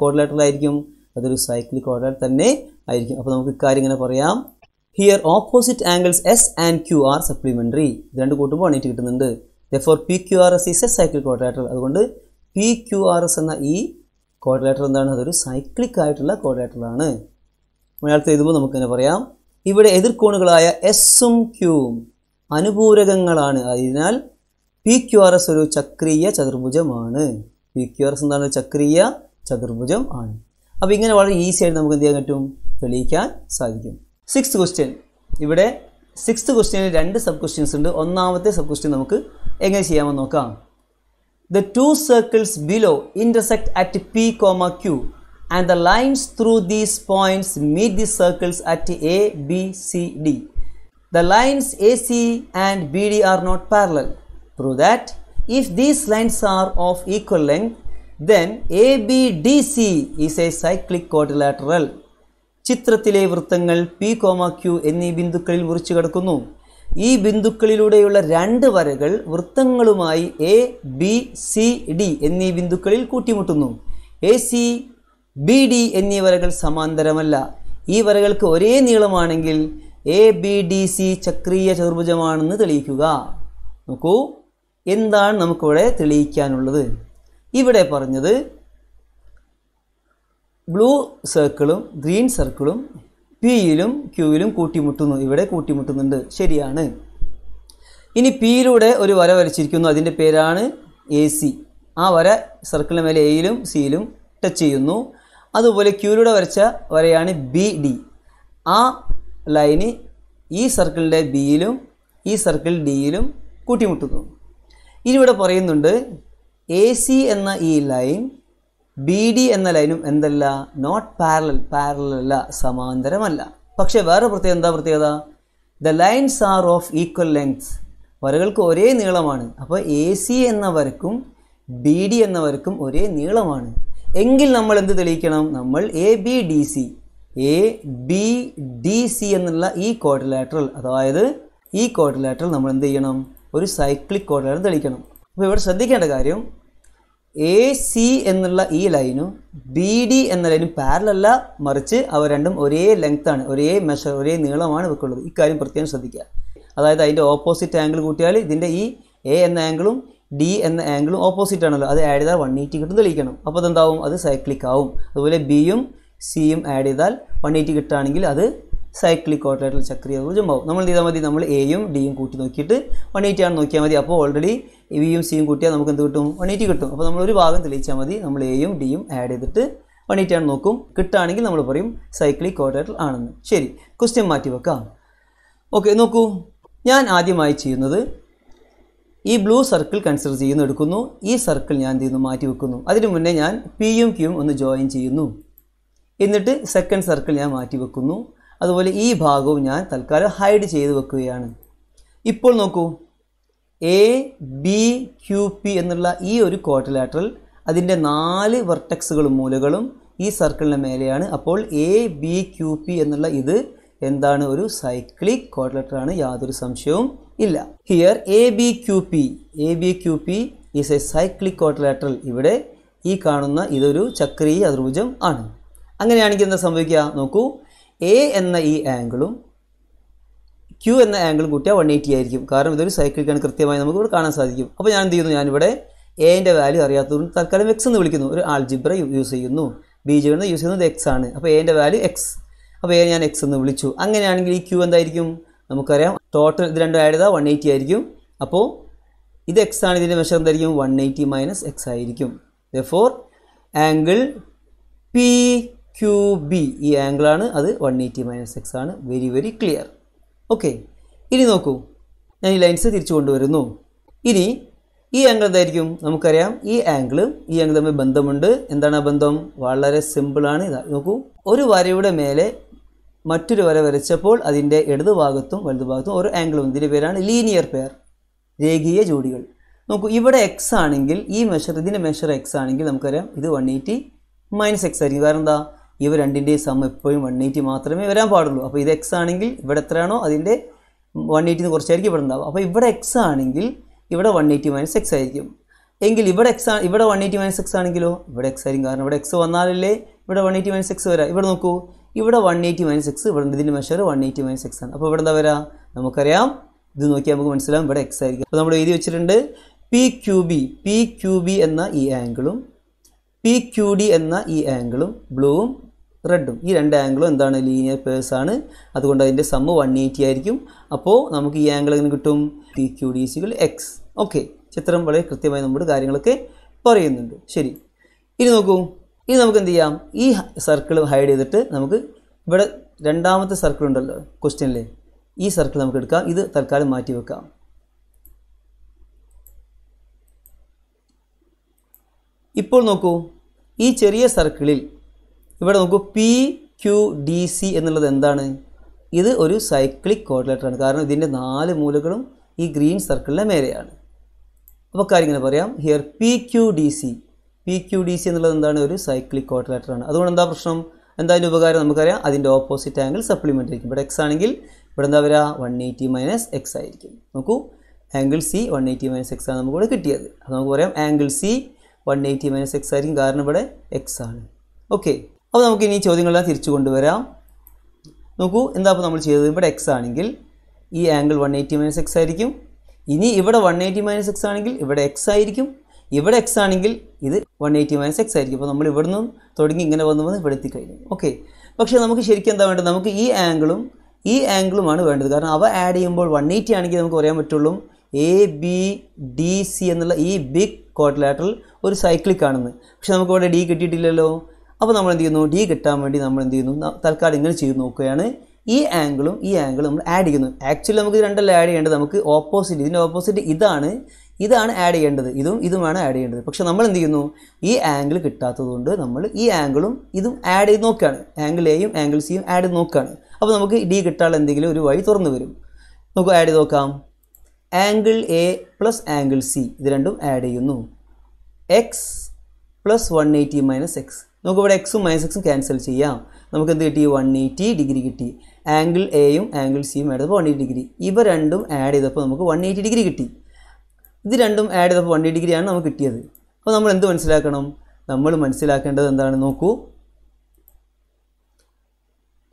കോട്ടിലാറ്ററിലായിരിക്കും അതൊരു സൈക്ലിക് ഓർഡർ തന്നെ ആയിരിക്കും അപ്പോൾ നമുക്ക് ഇക്കാര്യം ഇങ്ങനെ പറയാം here opposite angles S and Q are supplementary രണ്ട് കൂട്ടുമ്പോൾ എയ്റ്റി കിട്ടുന്നുണ്ട് for P Q R S is a cyclic quadrilateral അതുകൊണ്ട് പി ക്യു ആർ എസ് എന്ന ഈ കോർഡിനേറ്റർ എന്താണ് അതൊരു സൈക്ലിക് ആയിട്ടുള്ള കോർഡിനേറ്ററാണ് മലയാളത്തിൽ എഴുതുമ്പോൾ നമുക്കിങ്ങനെ പറയാം ഇവിടെ എതിർക്കോണുകളായ എസും ക്യൂവും അനുപൂരകങ്ങളാണ് അതിനാൽ പി ക്യു ആർ എസ് ഒരു ചക്രീയ ചതുർഭുജമാണ് പി ക്യു ആർ എസ് എന്താണ് ചക്രീയ ചതുർഭുജം ആണ് അപ്പോൾ ഇങ്ങനെ വളരെ ഈസി ആയിട്ട് നമുക്ക് എന്ത് ചെയ്യാൻ പറ്റും തെളിയിക്കാൻ സാധിക്കും സിക്സ്ത് ക്വസ്റ്റ്യൻ ഇവിടെ സിക്സ്ത് ക്വസ്റ്റ്യനിൽ രണ്ട് സബ് ക്വസ്റ്റ്യൻസ് ഉണ്ട് ഒന്നാമത്തെ സബ് ക്വസ്റ്റ്യൻ നമുക്ക് എങ്ങനെ ചെയ്യാമെന്ന് നോക്കാം the two circles below intersect at P comma Q and the lines through these points meet the circles at A, B, C, D. The lines AC and BD are not parallel. Prove that if these lines are of equal length, then ABDC is a cyclic quadrilateral. ചിത്രത്തിലെ വൃത്തങ്ങൾ P comma Q എന്നീ ബിന്ദുക്കളിൽ മുറിച്ചു കിടക്കുന്നു ഈ ബിന്ദുക്കളിലൂടെയുള്ള രണ്ട് വരകൾ വൃത്തങ്ങളുമായി എ ബി സി ഡി എന്നീ ബിന്ദുക്കളിൽ കൂട്ടിമുട്ടുന്നു എ സി ബി ഡി എന്നീ വരകൾ സമാന്തരമല്ല ഈ വരകൾക്ക് ഒരേ നീളമാണെങ്കിൽ എ ബി ഡി സി ചക്രീയ ചതുർഭുജമാണെന്ന് തെളിയിക്കുക നോക്കൂ എന്താണ് നമുക്കിവിടെ തെളിയിക്കാനുള്ളത് ഇവിടെ പറഞ്ഞത് ബ്ലൂ സർക്കിളും ഗ്രീൻ സർക്കിളും പിയിലും ക്യൂവിലും കൂട്ടിമുട്ടുന്നു ഇവിടെ കൂട്ടിമുട്ടുന്നുണ്ട് ശരിയാണ് ഇനി പിയിലൂടെ ഒരു വര വരച്ചിരിക്കുന്നു അതിൻ്റെ പേരാണ് എ സി ആ വര സർക്കിളിന് മേലെ എയിലും സിയിലും ടച്ച് ചെയ്യുന്നു അതുപോലെ ക്യൂലൂടെ വരച്ച വരയാണ് ബി ഡി ആ ലൈന് ഈ സർക്കിളിൻ്റെ ബിയിലും ഈ സർക്കിൾ ഡിയിലും കൂട്ടിമുട്ടുന്നു ഇനി ഇവിടെ പറയുന്നുണ്ട് എ സി എന്ന ഈ ലൈൻ ബി ഡി എന്ന ലൈനും എന്തല്ല നോട്ട് പാരലൽ പാരലല്ല സമാന്തരമല്ല പക്ഷേ വേറെ പ്രത്യേകത എന്താ പ്രത്യേകത the lines are of equal length വരകൾക്ക് ഒരേ നീളമാണ് അപ്പോൾ എ സി എന്ന വരക്കും ബി ഡി എന്ന വരക്കും ഒരേ നീളമാണ് എങ്കിൽ നമ്മൾ എന്ത് തെളിയിക്കണം നമ്മൾ A B D C A B D C എന്നുള്ള ഈ കോർഡിലാറ്ററൽ അതായത് ഈ കോർഡിലാറ്ററൽ നമ്മൾ എന്ത് ചെയ്യണം ഒരു സൈക്ലിക് കോർഡിലാറ്ററൽ തെളിയിക്കണം അപ്പോൾ ഇവിടെ ശ്രദ്ധിക്കേണ്ട കാര്യം എ സി എന്നുള്ള ഈ ലൈനും ബി ഡി എന്ന ലൈനും പാരലല്ല മറിച്ച് അവ രണ്ടും ഒരേ ലെങ്ത്താണ് ഒരേ മെഷർ ഒരേ നീളമാണ് ഇവർക്കുള്ളത് ഇക്കാര്യം പ്രത്യേകം ശ്രദ്ധിക്കുക അതായത് അതിൻ്റെ ഓപ്പോസിറ്റ് ആംഗിൾ കൂട്ടിയാൽ ഇതിൻ്റെ ഈ എ എന്ന ആംഗിളും ഡി എന്ന ആംഗിളും ഓപ്പോസിറ്റ് ആണല്ലോ അത് ആഡ് ചെയ്താൽ വൺ എയ്റ്റി കിട്ടും തെളിയിക്കണം അപ്പോൾ അതെന്താവും അത് സൈക്ലിക് ആവും അതുപോലെ ബിയും സിയും ആഡ് ചെയ്താൽ വൺ എയ്റ്റി കിട്ടുകയാണെങ്കിൽ അത് സൈക്ലിക് ഓട്ടോലായിട്ടുള്ള ചക്രീയ ഊർജ്ജമാവും നമ്മൾ ചെയ്താൽ മതി നമ്മൾ എയും ഡിയും കൂട്ടി നോക്കിയിട്ട് വൺ എയ്റ്റി ആണ് നോക്കിയാൽ മതി അപ്പോൾ ഓൾറെഡി വിയും സിയും കൂട്ടിയാൽ നമുക്ക് എന്ത് കിട്ടും വൺ എയ്റ്റി കിട്ടും അപ്പോൾ നമ്മൾ ഒരു ഭാഗം തെളിയിച്ചാൽ മതി നമ്മൾ എയും ഡിയും ആഡ് ചെയ്തിട്ട് വൺ എയ്റ്റി ആണ് നോക്കും കിട്ടുകയാണെങ്കിൽ നമ്മൾ പറയും സൈക്ലിക് ഓട്ടോലാറ്റൽ ആണെന്ന് ശരി ക്വസ്റ്റ്യൻ മാറ്റി വെക്കാം ഓക്കെ നോക്കൂ ഞാൻ ആദ്യമായി ചെയ്യുന്നത് ഈ ബ്ലൂ സർക്കിൾ കൺസിഡർ ചെയ്യുന്നു എടുക്കുന്നു ഈ സർക്കിൾ ഞാൻ എന്ത് മാറ്റി വെക്കുന്നു അതിനു മുന്നേ ഞാൻ പിയും ക്യൂം ഒന്ന് ജോയിൻ ചെയ്യുന്നു എന്നിട്ട് സെക്കൻഡ് സർക്കിൾ ഞാൻ മാറ്റി വെക്കുന്നു അതുപോലെ ഈ ഭാഗവും ഞാൻ തൽക്കാലം ഹൈഡ് ചെയ്ത് വെക്കുകയാണ് ഇപ്പോൾ നോക്കൂ എ ബി ക്യു പി എന്നുള്ള ഈ ഒരു കോട്ടിലാറ്ററൽ അതിൻ്റെ നാല് വെർട്ടെക്സുകളും മൂലകളും ഈ സർക്കിളിൻ്റെ മേലെയാണ് അപ്പോൾ എ ബി ക്യു പി എന്നുള്ള ഇത് എന്താണ് ഒരു സൈക്ലിക് കോഡ്ലെറ്റർ ആണ് യാതൊരു സംശയവും ഇല്ല here A B Q P A B Q P is a cyclic quadrilateral ഇവിടെ ഈ കാണുന്ന ഇതൊരു ചക്രീ അതിർഭുജം ആണ് അങ്ങനെയാണെങ്കിൽ എന്താ സംഭവിക്കുക നോക്കൂ എ എന്ന ഈ ആംഗിളും ക്യു എന്ന ആംഗിളും കൂട്ടിയാൽ വൺ എയ്റ്റി ആയിരിക്കും കാരണം ഇതൊരു സൈക്ലിക്കാണ് കൃത്യമായി നമുക്ക് ഇവിടെ കാണാൻ സാധിക്കും അപ്പോൾ ഞാൻ എന്ത് ചെയ്യുന്നു ഞാനിവിടെ എൻ്റെ വാല്യൂ അറിയാത്തതുകൊണ്ട് തൽക്കാലം എക്സ് എന്ന് വിളിക്കുന്നു ഒരു ആൾജിബ്ര യൂസ് ചെയ്യുന്നു ബീജ് എന്ന് യൂസ് ചെയ്യുന്നത് എക്സ് ആണ് അപ്പോൾ എൻ്റെ വാല്യൂ എക്സ് അപ്പോൾ ഏ ഞാൻ എക്സ് എന്ന് വിളിച്ചു അങ്ങനെയാണെങ്കിൽ ഈ ക്യൂ എന്തായിരിക്കും നമുക്കറിയാം ടോട്ടൽ ഇത് രണ്ടും ആഡ് ചെയ്താൽ വൺ എയ്റ്റി ആയിരിക്കും അപ്പോൾ ഇത് എക്സ് ആണ് ഇതിൻ്റെ മെഷർ എന്തായിരിക്കും വൺ എയ്റ്റി മൈനസ് എക്സ് ആയിരിക്കും for angle P Q B ഈ ആംഗിളാണ് അത് വൺ എയ്റ്റി മൈനസ് എക്സ് ആണ് വെരി വെരി ക്ലിയർ ഓക്കെ ഇനി നോക്കൂ ഞാൻ ഈ ലൈൻസ് തിരിച്ചു കൊണ്ടുവരുന്നു ഇനി ഈ ആംഗിൾ എന്തായിരിക്കും നമുക്കറിയാം ഈ ആംഗിൾ ഈ ആംഗിൾ തമ്മിൽ ബന്ധമുണ്ട് എന്താണ് ആ ബന്ധം വളരെ സിമ്പിളാണ് ഇതാ നോക്കൂ ഒരു വരയുടെ മേലെ മറ്റൊരു വര വരച്ചപ്പോൾ അതിൻ്റെ ഇടതുഭാഗത്തും വലതുഭാഗത്തും ഒരു ആംഗിൾ വന്നു ഇതിൻ്റെ പേരാണ് ലീനിയർ പെയർ രേഖീയ ജോഡികൾ നോക്കൂ ഇവിടെ എക്സ് ആണെങ്കിൽ ഈ മെഷർ ഇതിൻ്റെ മെഷർ എക്സ് ആണെങ്കിൽ നമുക്കറിയാം ഇത് വൺ എയ്റ്റി മൈനസ് എക്സ് ആയിരിക്കും കാരണം എന്താ ഇവ രണ്ടിൻ്റെയും സമം എപ്പോഴും വൺ എയ്റ്റി മാത്രമേ വരാൻ പാടുള്ളൂ അപ്പോൾ ഇത് എക്സ് ആണെങ്കിൽ ഇവിടെ എത്രയാണോ അതിൻ്റെ വൺ എയ്റ്റിന്ന് കുറച്ചായിരിക്കും ഇവിടെ ഉണ്ടാവും അപ്പോൾ ഇവിടെ എക്സ് ആണെങ്കിൽ ഇവിടെ വൺ എയ്റ്റി മൈനസ് എക്സ് ആയിരിക്കും എങ്കിൽ ഇവിടെ എക്സ് ആ ഇവിടെ വൺ എയ്റ്റി മൈനസ് എക്സ് ആണെങ്കിലോ ഇവിടെ എക്സ് ആയിരിക്കും കാരണം ഇവിടെ എക്സ് വന്നാലല്ലേ ഇവിടെ വൺ എയ്റ്റി മൈനസ് എക്സ് വരാം ഇവിടെ നോക്കൂ ഇവിടെ വൺ എയ്റ്റി മൈനസ് എക്സ് ഇവിടെ ഇതിൻ്റെ measure one eighty minus X ആണ് അപ്പോൾ ഇവിടെ എന്താ വരാ നമുക്കറിയാം ഇത് നോക്കിയാൽ നമുക്ക് മനസ്സിലാവും ഇവിടെ എക്സ് ആയിരിക്കും അപ്പോൾ നമ്മൾ എഴുതി വെച്ചിട്ടുണ്ട് P Q B P Q B എന്ന ഈ ആംഗിളും പി ക്യു ഡി എന്ന ഈ ആംഗിളും ബ്ലൂവും റെഡും ഈ രണ്ട് ആംഗിളും എന്താണ് ലീനിയർ പേഴ്സ് ആണ് അതുകൊണ്ട് അതിൻ്റെ സമ്മ് വൺ എയ്റ്റി ആയിരിക്കും അപ്പോൾ നമുക്ക് ഈ ആംഗിൾ എങ്ങനെ കിട്ടും പി ക്യു ഡി സികൾ എക്സ് ഓക്കെ ചിത്രം വളരെ കൃത്യമായി നമ്മുടെ കാര്യങ്ങളൊക്കെ പറയുന്നുണ്ട് ശരി ഇനി നോക്കൂ ഇനി നമുക്ക് എന്ത് ചെയ്യാം ഈ സർക്കിൾ ഹൈഡ് ചെയ്തിട്ട് നമുക്ക് ഇവിടെ രണ്ടാമത്തെ സർക്കിൾ ഉണ്ടല്ലോ ക്വസ്റ്റ്യനിൽ ഈ സർക്കിൾ നമുക്ക് എടുക്കാം ഇത് തൽക്കാലം മാറ്റി വെക്കാം ഇപ്പോൾ നോക്കൂ ഈ ചെറിയ സർക്കിളിൽ ഇവിടെ നോക്കൂ പി ക്യു ഡി സി എന്നുള്ളത് എന്താണ് ഇത് ഒരു സൈക്ലിക് കോർഡിലേറ്ററാണ് കാരണം ഇതിൻ്റെ നാല് മൂലകളും ഈ ഗ്രീൻ സർക്കിളിൻ്റെ മേലെയാണ് അപ്പോൾ കാര്യം ഇങ്ങനെ പറയാം here P Q D C P Q D C എന്നുള്ളത് എന്താണ് ഒരു സൈക്ലിക് ക്വാഡ്രിലേറ്റർ ആണ് അതുകൊണ്ട് എന്താ പ്രശ്നം എന്തായാലും ഉപകാരം നമുക്കറിയാം അതിൻ്റെ ഓപ്പോസിറ്റ് ആംഗിൾ സപ്ലിമെൻ്റ് ആയിരിക്കും ഇവിടെ എക്സ് ആണെങ്കിൽ ഇവിടെ എന്താ വരിക വൺ എയ്റ്റി മൈനസ് എക്സ് ആയിരിക്കും നോക്കൂ angle C one eighty minus X ആണ് നമുക്കിവിടെ കിട്ടിയത് അത് നമുക്ക് പറയാം angle C one eighty minus X ആയിരിക്കും കാരണം ഇവിടെ എക്സ് ആണ് ഓക്കെ അപ്പോൾ നമുക്ക് ഇനി ചോദ്യങ്ങളെല്ലാം തിരിച്ചു കൊണ്ടുവരാം നോക്കൂ എന്താ അപ്പോൾ നമ്മൾ ചെയ്തത് ഇവിടെ എക്സ് ആണെങ്കിൽ ഈ angle one eighty minus X ആയിരിക്കും ഇനി ഇവിടെ വൺ എയ്റ്റി മൈനസ് എക്സ് ആണെങ്കിൽ ഇവിടെ എക്സ് ആയിരിക്കും ഇവിടെ എക്സ് ആണെങ്കിൽ ഇത് വൺ എയ്റ്റി മൈനസ് എക്സ് ആയിരിക്കും അപ്പോൾ നമ്മൾ ഇവിടെ തുടങ്ങി ഇങ്ങനെ വന്ന് വന്ന് ഇവിടെ എത്തിക്കഴിഞ്ഞു ഓക്കെ പക്ഷേ നമുക്ക് ശരിക്കും എന്താ വേണ്ടത് നമുക്ക് ഈ ആംഗിളും ഈ ആംഗിളുമാണ് വേണ്ടത് കാരണം അവ ആഡ് ചെയ്യുമ്പോൾ വൺ എയ്റ്റി ആണെങ്കിൽ നമുക്ക് പറയാൻ പറ്റുള്ളൂ എ ബി ഡി സി എന്നുള്ള ഈ ബിഗ് കോട്ടിലാറ്ററൽ ഒരു സൈക്ലിക് ആണെന്ന് പക്ഷേ നമുക്ക് ഇവിടെ ഡി കിട്ടിയിട്ടില്ലല്ലോ അപ്പോൾ നമ്മൾ എന്ത് ചെയ്യുന്നു ഡി കിട്ടാൻ വേണ്ടി നമ്മൾ എന്ത് ചെയ്യുന്നു തൽക്കാലം ഇങ്ങനെ ചെയ്ത് നോക്കുകയാണ് ഈ ആംഗിളും ഈ ആംഗിളും നമ്മൾ ആഡ് ചെയ്യുന്നു ആക്ച്വലി നമുക്ക് രണ്ടെല്ലാം ആഡ് ചെയ്യേണ്ടത് നമുക്ക് ഓപ്പോസിറ്റ് ഇതിൻ്റെ ഓപ്പോസിറ്റ് ഇതാണ് ഇതാണ് ആഡ് ചെയ്യേണ്ടത് ഇതും ഇതുമാണ് ആഡ് ചെയ്യേണ്ടത് പക്ഷെ നമ്മൾ എന്ത് ചെയ്യുന്നു ഈ ആംഗിൾ കിട്ടാത്തതുകൊണ്ട് നമ്മൾ ഈ ആംഗിളും ഇതും ആഡ് ചെയ്ത് നോക്കുകയാണ് ആംഗിൾ എയും ആംഗിൾ സിയും ആഡ് ചെയ്ത് നോക്കുകയാണ് അപ്പോൾ നമുക്ക് ഡി കിട്ടാനുള്ള എന്തെങ്കിലും ഒരു വഴി തുറന്നു വരും നമുക്ക് ആഡ് ചെയ്ത് നോക്കാം angle A plus angle C ഇത് രണ്ടും ആഡ് ചെയ്യുന്നു X plus one eighty minus X നമുക്കിവിടെ എക്സും മൈനസ് എക്സും ക്യാൻസൽ ചെയ്യാം നമുക്ക് എന്ത് കിട്ടി വൺ എയ്റ്റി ഡിഗ്രി കിട്ടി ആംഗിൾ എയും ആംഗിൾ സിയും ആഡ് ചെയ്തപ്പോൾ വൺ എയ്റ്റി ഡിഗ്രി ഇവ രണ്ടും ആഡ് ചെയ്തപ്പോൾ നമുക്ക് വൺ എയ്റ്റി ഡിഗ്രി കിട്ടി ഇത് രണ്ടും ആഡ് ചെയ്തപ്പോൾ വൺ ഡിഗ്രിയാണ് നമുക്ക് കിട്ടിയത് അപ്പോൾ നമ്മൾ എന്ത് മനസ്സിലാക്കണം നമ്മൾ മനസ്സിലാക്കേണ്ടത് എന്താണ് നോക്കൂ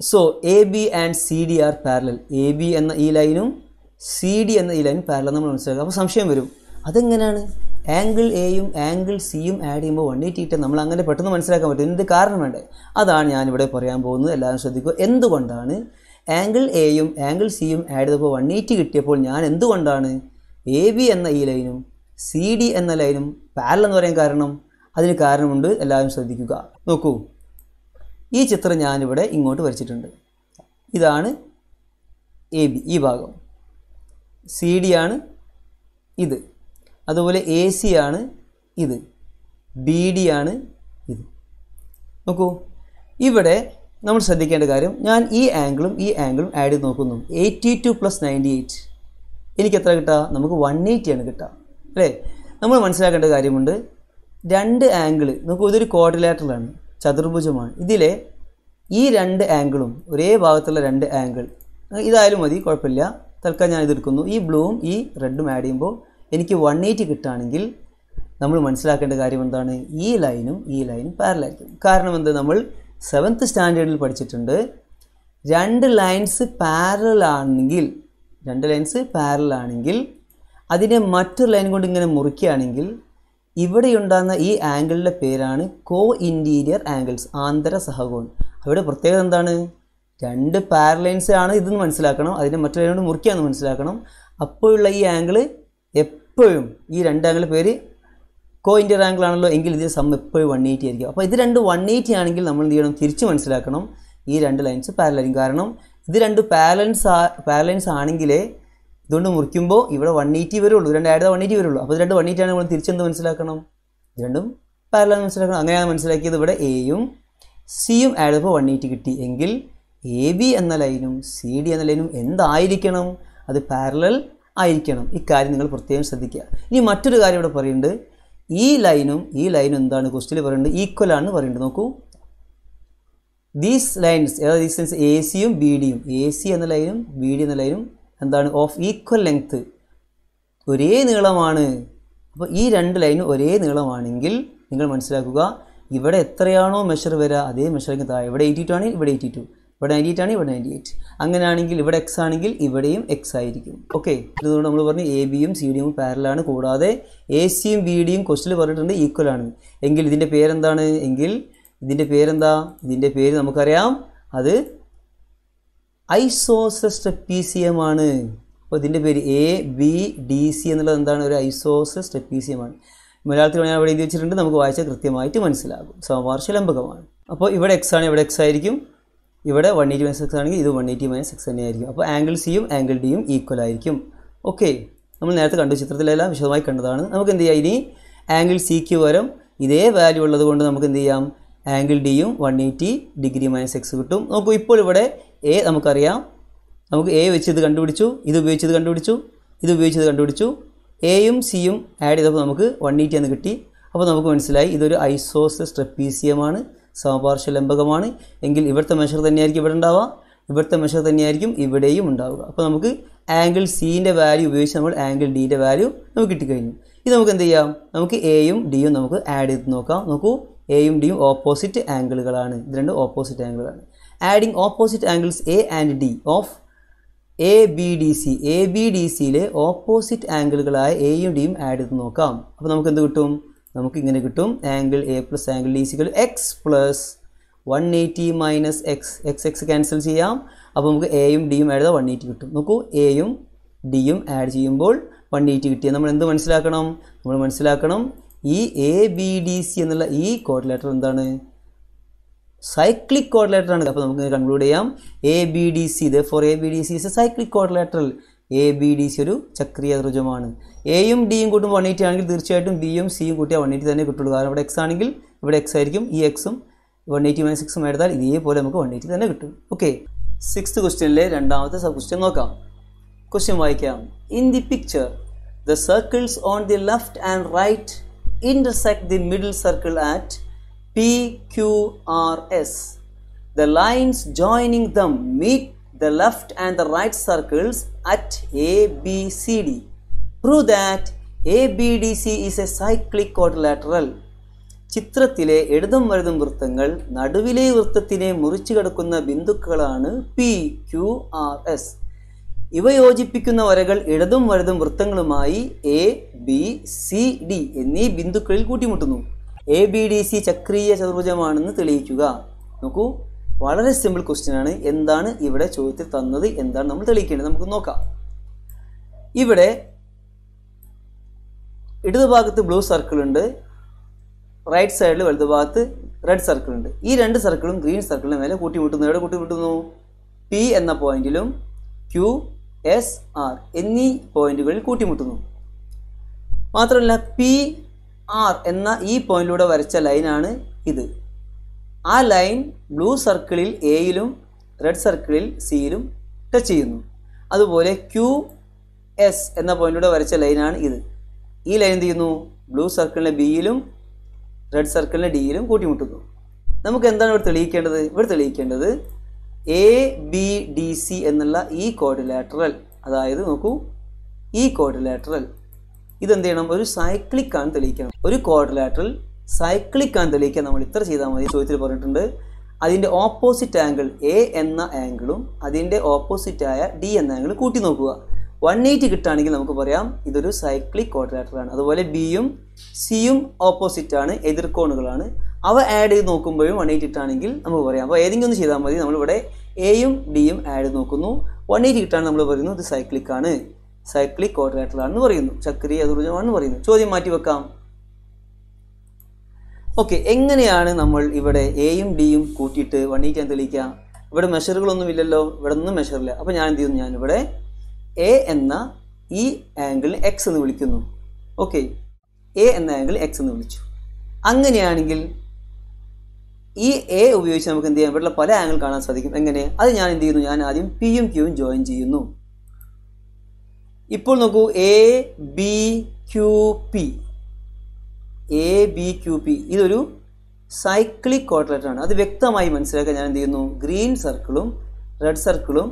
so A B and C D are parallel A B എന്ന ഈ ലൈനും സി ഡി എന്ന ഈ ലൈനും പാരലൽ നമ്മൾ മനസ്സിലാക്കുക അപ്പോൾ സംശയം വരും അതെങ്ങനെയാണ് ആംഗിൾ എയും ആംഗിൾ സിയും ആഡ് ചെയ്യുമ്പോൾ വൺ എയ്റ്റി ഇട്ട് നമ്മൾ അങ്ങനെ പെട്ടെന്ന് മനസ്സിലാക്കാൻ പറ്റും എന്ത് കാരണം വേണ്ടേ അതാണ് ഞാനിവിടെ പറയാൻ പോകുന്നത് എല്ലാവരും ശ്രദ്ധിക്കുക എന്തുകൊണ്ടാണ് ആംഗിൾ എയും ആംഗിൾ സിയും ആഡ് ചെയ്തപ്പോൾ വൺ എയ്റ്റി കിട്ടിയപ്പോൾ ഞാൻ എന്തുകൊണ്ടാണ് എ ബി എന്ന ഈ ലൈനും സി ഡി എന്ന ലൈനും പാരൽ എന്ന് പറയാൻ കാരണം അതിന് കാരണമുണ്ട് എല്ലാവരും ശ്രദ്ധിക്കുക നോക്കൂ ഈ ചിത്രം ഞാനിവിടെ ഇങ്ങോട്ട് വരച്ചിട്ടുണ്ട് ഇതാണ് എ ബി ഈ ഭാഗം സി ഡി ആണ് ഇത് അതുപോലെ എ സി ആണ് ഇത് ബി ഡി ആണ് ഇത് നോക്കൂ ഇവിടെ നമ്മൾ ശ്രദ്ധിക്കേണ്ട കാര്യം ഞാൻ ഈ ആംഗിളും ഈ ആംഗിളും ആഡ് ചെയ്ത് നോക്കുന്നു eighty two plus ninety eight എനിക്ക് എത്ര കിട്ടുക നമുക്ക് വൺ എയ്റ്റിയാണ് കിട്ടുക അല്ലേ നമ്മൾ മനസ്സിലാക്കേണ്ട കാര്യമുണ്ട് രണ്ട് ആംഗിൾ നമുക്ക് ഇതൊരു കോർഡിലേറ്ററിലാണ് ചതുർഭുജമാണ് ഇതിലെ ഈ രണ്ട് ആംഗിളും ഒരേ ഭാഗത്തുള്ള രണ്ട് ആംഗിൾ ഇതായാലും മതി കുഴപ്പമില്ല തൽക്കാലം ഞാൻ ഇതെടുക്കുന്നു ഈ ബ്ലൂവും ഈ റെഡും ആഡ് ചെയ്യുമ്പോൾ എനിക്ക് വൺ എയ്റ്റി കിട്ടുകയാണെങ്കിൽ നമ്മൾ മനസ്സിലാക്കേണ്ട കാര്യം എന്താണ് ഈ ലൈനും ഈ ലൈനും പാരലായിരിക്കും കാരണം എന്താ നമ്മൾ സെവൻത്ത് സ്റ്റാൻഡേർഡിൽ പഠിച്ചിട്ടുണ്ട് രണ്ട് ലൈൻസ് പാരലാണെങ്കിൽ രണ്ട് ലൈൻസ് പാരലൽ ആണെങ്കിൽ അതിനെ മറ്റൊരു ലൈൻ കൊണ്ട് ഇങ്ങനെ മുറിക്കുകയാണെങ്കിൽ ഇവിടെ ഉണ്ടാകുന്ന ഈ ആംഗിളിൻ്റെ പേരാണ് കോ ഇൻറ്റീരിയർ ആംഗിൾസ് ആന്തര സഹകോൺ അവിടെ പ്രത്യേകത എന്താണ് രണ്ട് പാരലൈൻസ് ആണ് ഇതെന്ന് മനസ്സിലാക്കണം അതിനെ മറ്റൊരു ലൈനോട് മുറിക്കുകയെന്ന് മനസ്സിലാക്കണം അപ്പോഴുള്ള ഈ ആംഗിൾ എപ്പോഴും ഈ രണ്ട് ആംഗിൾ പേര് കോ ഇൻറ്റീരിയർ ആംഗിൾ ആണല്ലോ എങ്കിൽ ഇതിൻ്റെ സം എപ്പോഴും വൺ എയ്റ്റി ആയിരിക്കും അപ്പോൾ ഇത് രണ്ട് വൺ എയ്റ്റി ആണെങ്കിൽ നമ്മൾ എന്ത് ചെയ്യണം തിരിച്ച് മനസ്സിലാക്കണം ഈ രണ്ട് ലൈൻസ് പാരലായിരിക്കും കാരണം ഇത് രണ്ട് പാരലൻസ് പാരലൻസ് ആണെങ്കിലേ ഇതുകൊണ്ട് മുറിക്കുമ്പോൾ ഇവിടെ വൺ എയ്റ്റി വരുള്ളൂ രണ്ട് ആയിരത്തി വൺ എയ്റ്റി വരുള്ളൂ അപ്പോൾ ഇത് രണ്ട് വൺ എയ്റ്റി ആണ് നമ്മൾ തിരിച്ചെന്ത് മനസ്സിലാക്കണം ഇത് രണ്ടും പാരലാണ് മനസ്സിലാക്കണം അങ്ങനെയാണ് മനസ്സിലാക്കിയത് ഇവിടെ എയും സിയും ആഡ് ചെയ്തപ്പോൾ വൺ എയ്റ്റി കിട്ടി എങ്കിൽ എ ബി എന്ന ലൈനും സി ഡി എന്ന ലൈനും എന്തായിരിക്കണം അത് പാരലൽ ആയിരിക്കണം ഇക്കാര്യം നിങ്ങൾ പ്രത്യേകം ശ്രദ്ധിക്കുക ഇനി മറ്റൊരു കാര്യം ഇവിടെ പറയുന്നുണ്ട് ഈ ലൈനും ഈ ലൈനും എന്താണ് ക്വസ്റ്റിൽ പറയുന്നുണ്ട് ഈക്വൽ ആണ് പറയുന്നുണ്ട് നോക്കൂ ദീസ് ലൈൻസ് അതായത് ദീസ് ലൈൻസ് എ സിയും ബി ഡിയും എ സി എന്ന ലൈനും ബി ഡി എന്ന ലൈനും എന്താണ് ഓഫ് ഈക്വൽ ലെങ്ത്ത് ഒരേ നീളമാണ് അപ്പോൾ ഈ രണ്ട് ലൈനും ഒരേ നീളമാണെങ്കിൽ നിങ്ങൾ മനസ്സിലാക്കുക ഇവിടെ എത്രയാണോ മെഷർ വരിക അതേ മെഷറിങ് താഴെ ഇവിടെ എയ്റ്റി ടു ആണെങ്കിൽ ഇവിടെ എയ്റ്റി ടു ഇവിടെ നയൻറ്റി എയ്റ്റ് ആണ് ഇവിടെ നയൻറ്റി എയ്റ്റ് അങ്ങനെയാണെങ്കിൽ ഇവിടെ എക്സ് ആണെങ്കിൽ ഇവിടെയും എക്സ് ആയിരിക്കും ഓക്കെ ഇതുകൊണ്ട് നമ്മൾ പറഞ്ഞു എ ബിയും സി ഡിയും പാരലാണ് കൂടാതെ എ സിയും ബി ഡിയും ക്വസ്റ്റിൽ പറഞ്ഞിട്ടുണ്ട് ഈക്വൽ ആണ് എങ്കിൽ ഇതിൻ്റെ പേരെന്താണ് എങ്കിൽ ഇതിൻ്റെ പേരെന്താ ഇതിൻ്റെ പേര് നമുക്കറിയാം അത് ഐസോസെസ്റ്റ് എം ആണ് അപ്പോൾ ഇതിൻ്റെ പേര് എ ബി ഡി സി എന്നുള്ളത് എന്താണ് ഒരു ഐസോസെസ്റ്റ് എം ആണ് മലയാളത്തിൽ ഞാൻ അവിടെ എഴുതി വെച്ചിട്ടുണ്ട് നമുക്ക് വായിച്ചാൽ കൃത്യമായിട്ട് മനസ്സിലാകും സമപാർശ്വ ലംബകമാണ് അപ്പോൾ ഇവിടെ എക്സ് ആണ് ഇവിടെ എക്സ് ആയിരിക്കും ഇവിടെ വൺ എയ്റ്റി മൈനസ് എക്സ് ആണെങ്കിൽ ഇത് വൺ എയ്റ്റി മൈനസ് എക്സ് തന്നെ ആയിരിക്കും അപ്പോൾ ആംഗിൾ സിയും ആംഗിൾ ഡിയും ഈക്വൽ ആയിരിക്കും ഓക്കെ നമ്മൾ നേരത്തെ കണ്ടു ചിത്രത്തിലെല്ലാം വിശദമായി കണ്ടതാണ് നമുക്ക് എന്ത് ചെയ്യാം ഇനി ആംഗിൾ സിക്ക് പകരം ഇതേ വാല്യൂ ഉള്ളത് കൊണ്ട് നമുക്ക് എന്ത് ചെയ്യാം ആംഗിൾ ഡിയും one eighty degree minus X കിട്ടും നോക്കൂ ഇപ്പോൾ ഇവിടെ എ നമുക്കറിയാം നമുക്ക് എ വെച്ച് ഇത് കണ്ടുപിടിച്ചു ഇത് ഉപയോഗിച്ച് ഇത് കണ്ടുപിടിച്ചു ഇത് ഉപയോഗിച്ച് ഇത് കണ്ടുപിടിച്ചു എയും സിയും ആഡ് ചെയ്തപ്പോൾ നമുക്ക് വൺ എയ്റ്റി എന്ന് കിട്ടി അപ്പോൾ നമുക്ക് മനസ്സിലായി ഇതൊരു ഐസോസ് സ്ട്രെപ്പീസിയമാണ് സമപാർശ്വ ലംബകമാണ് എങ്കിൽ ഇവിടുത്തെ മെഷർ തന്നെയായിരിക്കും ഇവിടെ ഉണ്ടാവുക ഇവിടുത്തെ മെഷർ തന്നെയായിരിക്കും ഇവിടെയും ഉണ്ടാവുക അപ്പോൾ നമുക്ക് ആംഗിൾ സീൻ്റെ വാല്യൂ ഉപയോഗിച്ച് നമ്മൾ ആംഗിൾ ഡീൻ്റെ വാല്യൂ നമുക്ക് കിട്ടിക്കഴിഞ്ഞു ഇത് നമുക്ക് എന്ത് ചെയ്യാം നമുക്ക് എയും ഡിയും നമുക്ക് ആഡ് ചെയ്ത് നോക്കാം നോക്കൂ എയും ഡിയും ഓപ്പോസിറ്റ് ആംഗിളുകളാണ് ഇത് രണ്ട് ഓപ്പോസിറ്റ് ആംഗിളുകളാണ് adding opposite angles A and D of A B D C A B D സിയിലെ ഓപ്പോസിറ്റ് ആംഗിളുകളായ എയും ഡിയും ആഡ് ചെയ്ത് നോക്കാം അപ്പോൾ നമുക്ക് എന്ത് കിട്ടും നമുക്ക് ഇങ്ങനെ കിട്ടും angle A plus angle D is equal X plus one eighty minus X X X cancel ചെയ്യാം അപ്പോൾ നമുക്ക് എയും ഡിയും ആഡ് ചെയ്താൽ വൺ എയ്റ്റി കിട്ടും നോക്കൂ എയും ഡിയും ആഡ് ചെയ്യുമ്പോൾ വൺ എയ്റ്റി കിട്ടിയാൽ നമ്മൾ എന്ത് മനസ്സിലാക്കണം നമ്മൾ മനസ്സിലാക്കണം ഈ എ ബി ഡി സി എന്നുള്ള ഈ കോർഡിലേറ്റർ എന്താണ് സൈക്ലിക് കോർഡിലേറ്റർ ആണ് അപ്പോൾ നമുക്ക് കൺക്ലൂഡ് ചെയ്യാം എ ബി ഡി സി ഇത് for A B D C is a cyclic quadrilateral A B D C ഒരു ചക്രീയ ത്രിജമാണ് എയും ഡിയും കൂട്ടും വൺ എയ്റ്റി ആണെങ്കിൽ തീർച്ചയായിട്ടും ബിയും സിയും കൂട്ടിയാൽ വൺ എയ്റ്റി തന്നെ കിട്ടുള്ളൂ കാരണം ഇവിടെ എക്സ് ആണെങ്കിൽ ഇവിടെ എക്സ് ആയിരിക്കും ഈ എക്സും വൺ എയ്റ്റി മൈനസ് എക്സും എടുത്താൽ ഇതേപോലെ നമുക്ക് വൺ എയ്റ്റി തന്നെ കിട്ടും ഓക്കെ സിക്സ് ക്വസ്റ്റ്യനിലെ രണ്ടാമത്തെ സബ് ക്വസ്റ്റ്യൻ നോക്കാം ക്വസ്റ്റ്യൻ വായിക്കാം in the picture the circles on the left and right intersect the middle circle at PQRS. The lines joining them meet the left and the right circles at ABCD. Prove that ABDC is a cyclic quadrilateral. ചിത്രത്തിലെ ഇടതും വലതും വൃത്തങ്ങൾ നടുവിലെ വൃത്തത്തിനെ മുറിച്ചു കിടക്കുന്ന ബിന്ദുക്കളാണ് P Q R S ഇവ യോജിപ്പിക്കുന്ന വരകൾ ഇടതും വലതും വൃത്തങ്ങളുമായി എ ബി സി ഡി എന്നീ ബിന്ദുക്കളിൽ കൂട്ടിമുട്ടുന്നു എ ബി ഡി സി ചക്രീയ ചതുർഭുജമാണെന്ന് തെളിയിക്കുക നോക്കൂ വളരെ സിമ്പിൾ ക്വസ്റ്റ്യൻ ആണ് എന്താണ് ഇവിടെ ചോദ്യത്തിൽ തന്നത് എന്താണ് നമ്മൾ തെളിയിക്കേണ്ടത് നമുക്ക് നോക്കാം ഇവിടെ ഇടതുഭാഗത്ത് ബ്ലൂ സർക്കിൾ ഉണ്ട് റൈറ്റ് സൈഡിൽ വലതുഭാഗത്ത് റെഡ് സർക്കിൾ ഉണ്ട് ഈ രണ്ട് സർക്കിളും ഗ്രീൻ സർക്കിളിന് മേലെ കൂട്ടിമുട്ടുന്നു എവിടെ കൂട്ടിമുട്ടുന്നു പി എന്ന പോയിന്റിലും ക്യു എസ് ആർ എന്നീ പോയിന്റുകളിൽ കൂട്ടിമുട്ടുന്നു മാത്രമല്ല പി ആർ എന്ന ഈ പോയിന്റിലൂടെ വരച്ച ലൈനാണ് ഇത് ആ ലൈൻ ബ്ലൂ സർക്കിളിൽ എയിലും റെഡ് സർക്കിളിൽ സിയിലും ടച്ച് ചെയ്യുന്നു അതുപോലെ ക്യു എസ് എന്ന പോയിന്റിലൂടെ വരച്ച ലൈനാണ് ഇത് ഈ ലൈൻ എന്ത് ചെയ്യുന്നു ബ്ലൂ സർക്കിളിനെ ബിയിലും റെഡ് സർക്കിളിനെ ഡിയിലും കൂട്ടിമുട്ടുന്നു നമുക്ക് എന്താണ് ഇവിടെ തെളിയിക്കേണ്ടത് ഇവിടെ തെളിയിക്കേണ്ടത് എ ബി ഡി സി എന്നുള്ള ഈ കോഡിലേറ്ററൽ അതായത് നോക്കൂ ഈ കോഡിലാറ്ററൽ ഇതെന്ത് ചെയ്യണം ഒരു സൈക്ലിക് ആണ് തെളിയിക്കണം ഒരു കോഡിലേറ്ററൽ സൈക്ലിക് ആണ് തെളിയിക്കാൻ നമ്മൾ ഇത്ര ചെയ്താൽ മതി ചോദ്യത്തിൽ പറഞ്ഞിട്ടുണ്ട് അതിൻ്റെ ഓപ്പോസിറ്റ് ആംഗിൾ എ എന്ന ആംഗിളും അതിൻ്റെ ഓപ്പോസിറ്റായ ഡി എന്ന ആംഗിൾ കൂട്ടി നോക്കുക വൺ എയ്റ്റി കിട്ടുകയാണെങ്കിൽ നമുക്ക് പറയാം ഇതൊരു സൈക്ലിക് കോഡിലാറ്ററൽ ആണ് അതുപോലെ ബിയും സിയും ഓപ്പോസിറ്റ് ആണ് എതിർക്കോണുകളാണ് അവ ആഡ് ചെയ്ത് നോക്കുമ്പോഴും വൺ എയ്റ്റി കിട്ടുകയാണെങ്കിൽ നമുക്ക് പറയാം അപ്പോൾ ഏതെങ്കിലും ഒന്ന് ചെയ്താൽ മതി നമ്മളിവിടെ എയും ഡിയും ആഡ് നോക്കുന്നു വൺ എയ്റ്റി കിട്ടാണ് നമ്മൾ പറയുന്നു ഇത് സൈക്ലിക് ആണ് സൈക്ലിക് ആണെന്ന് പറയുന്നു ചക്രീയ ദുർജമാണെന്ന് പറയുന്നു ചോദ്യം മാറ്റി വെക്കാം ഓക്കെ എങ്ങനെയാണ് നമ്മൾ ഇവിടെ എയും ഡിയും കൂട്ടിയിട്ട് വൺ എയ്റ്റി എന്ന് തെളിയിക്കുക ഇവിടെ ഇല്ലല്ലോ ഇവിടെ ഒന്നും മെഷറില്ല അപ്പോൾ ഞാൻ എന്ത് ചെയ്യുന്നു ഞാനിവിടെ എ എന്ന ഈ ആംഗിളിന് എക്സ് എന്ന് വിളിക്കുന്നു ഓക്കെ എ എന്ന ആംഗിൾ എക്സ് എന്ന് വിളിച്ചു അങ്ങനെയാണെങ്കിൽ ഈ എ ഉപയോഗിച്ച് നമുക്ക് എന്ത് ചെയ്യാൻ പറ്റില്ല പല ആംഗിൾ കാണാൻ സാധിക്കും എങ്ങനെ അത് ഞാൻ എന്ത് ചെയ്യുന്നു ഞാൻ ആദ്യം യും ക്യൂവും ജോയിൻ ചെയ്യുന്നു ഇപ്പോൾ നോക്കൂ A B Q P A B Q P ഇതൊരു സൈക്ലിക് ആണ് അത് വ്യക്തമായി മനസ്സിലാക്കാൻ ഞാൻ എന്ത് ചെയ്യുന്നു ഗ്രീൻ സർക്കിളും റെഡ് സർക്കിളും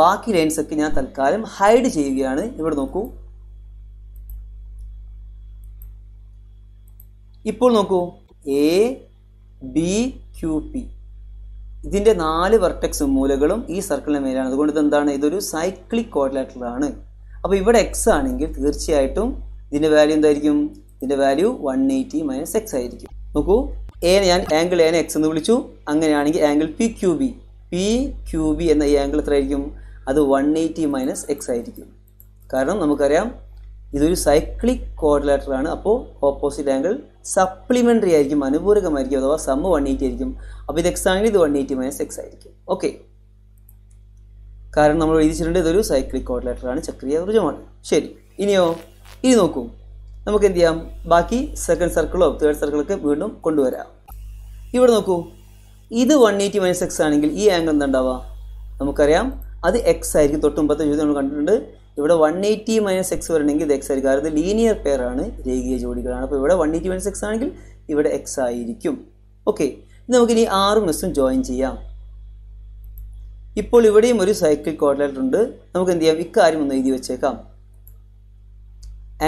ബാക്കി ലൈൻസൊക്കെ ഞാൻ തൽക്കാലം ഹൈഡ് ചെയ്യുകയാണ് ഇവിടെ നോക്കൂ ഇപ്പോൾ നോക്കൂ എ ബി ക്യു പി ഇതിൻ്റെ നാല് വെർട്ടെക്സ് മൂലകളും ഈ സർക്കിളിന് മേലാണ് അതുകൊണ്ട് ഇതെന്താണ് ഇതൊരു സൈക്ലിക് കോർഡിലേറ്റർ ആണ് അപ്പോൾ ഇവിടെ എക്സ് ആണെങ്കിൽ തീർച്ചയായിട്ടും ഇതിൻ്റെ വാല്യൂ എന്തായിരിക്കും ഇതിൻ്റെ value one eighty minus X ആയിരിക്കും നോക്കൂ എ ഞാൻ ആംഗിൾ എനെ എക്സ് എന്ന് വിളിച്ചു അങ്ങനെയാണെങ്കിൽ angle P Q B P Q B എന്ന ഈ ആംഗിൾ എത്രയായിരിക്കും അത് വൺ എയ്റ്റി മൈനസ് എക്സ് ആയിരിക്കും കാരണം നമുക്കറിയാം ഇതൊരു സൈക്ലിക് കോർഡിലേറ്റർ ആണ് അപ്പോൾ ഓപ്പോസിറ്റ് ആംഗിൾ സപ്ലിമെൻ്ററി ആയിരിക്കും അനുപൂരകമായിരിക്കും അഥവാ സമ വൺ എയ്റ്റി ആയിരിക്കും അപ്പോൾ ഇത് എക്സ് ഇത് വൺ എയ്റ്റി മൈനസ് എക്സ് ആയിരിക്കും ഓക്കെ കാരണം നമ്മൾ എഴുതിച്ചിട്ടുണ്ട് ഇതൊരു സൈക്ലിക് കോർഡിലേറ്ററാണ് ചക്രീയ ഊർജ്ജമാണ് ശരി ഇനിയോ ഇനി നോക്കൂ നമുക്ക് എന്ത് ചെയ്യാം ബാക്കി സെക്കൻഡ് സർക്കിളോ തേർഡ് സർക്കിളൊക്കെ വീണ്ടും കൊണ്ടുവരാം ഇവിടെ നോക്കൂ ഇത് വൺ എയ്റ്റി മൈനസ് എക്സ് ആണെങ്കിൽ ഈ ആംഗിൾ എന്താ ഉണ്ടാവുക നമുക്കറിയാം അത് എക്സ് ആയിരിക്കും തൊട്ടുമ്പത്തെ ചോദ്യം നമ്മൾ കണ്ടിട്ടുണ്ട് ഇവിടെ വൺ എയ്റ്റി മൈനസ് എക്സ് വരണമെങ്കിൽ ഇത് എക്സ് ആയിരിക്കും അതായത് ലീനിയർ പെയർ ആണ് രേഖീയ ജോഡികളാണ് അപ്പോൾ ഇവിടെ വൺ എയ്റ്റി മൈനസ് എക്സ് ആണെങ്കിൽ ഇവിടെ എക്സ് ആയിരിക്കും ഓക്കെ നമുക്ക് ഇനി ആറും എസും ജോയിൻ ചെയ്യാം ഇപ്പോൾ ഇവിടെയും ഒരു സൈക്കിൾ കോർഡിനേറ്റർ ഉണ്ട് നമുക്ക് എന്ത് ചെയ്യാം ഇക്കാര്യം ഒന്ന് എഴുതി വെച്ചേക്കാം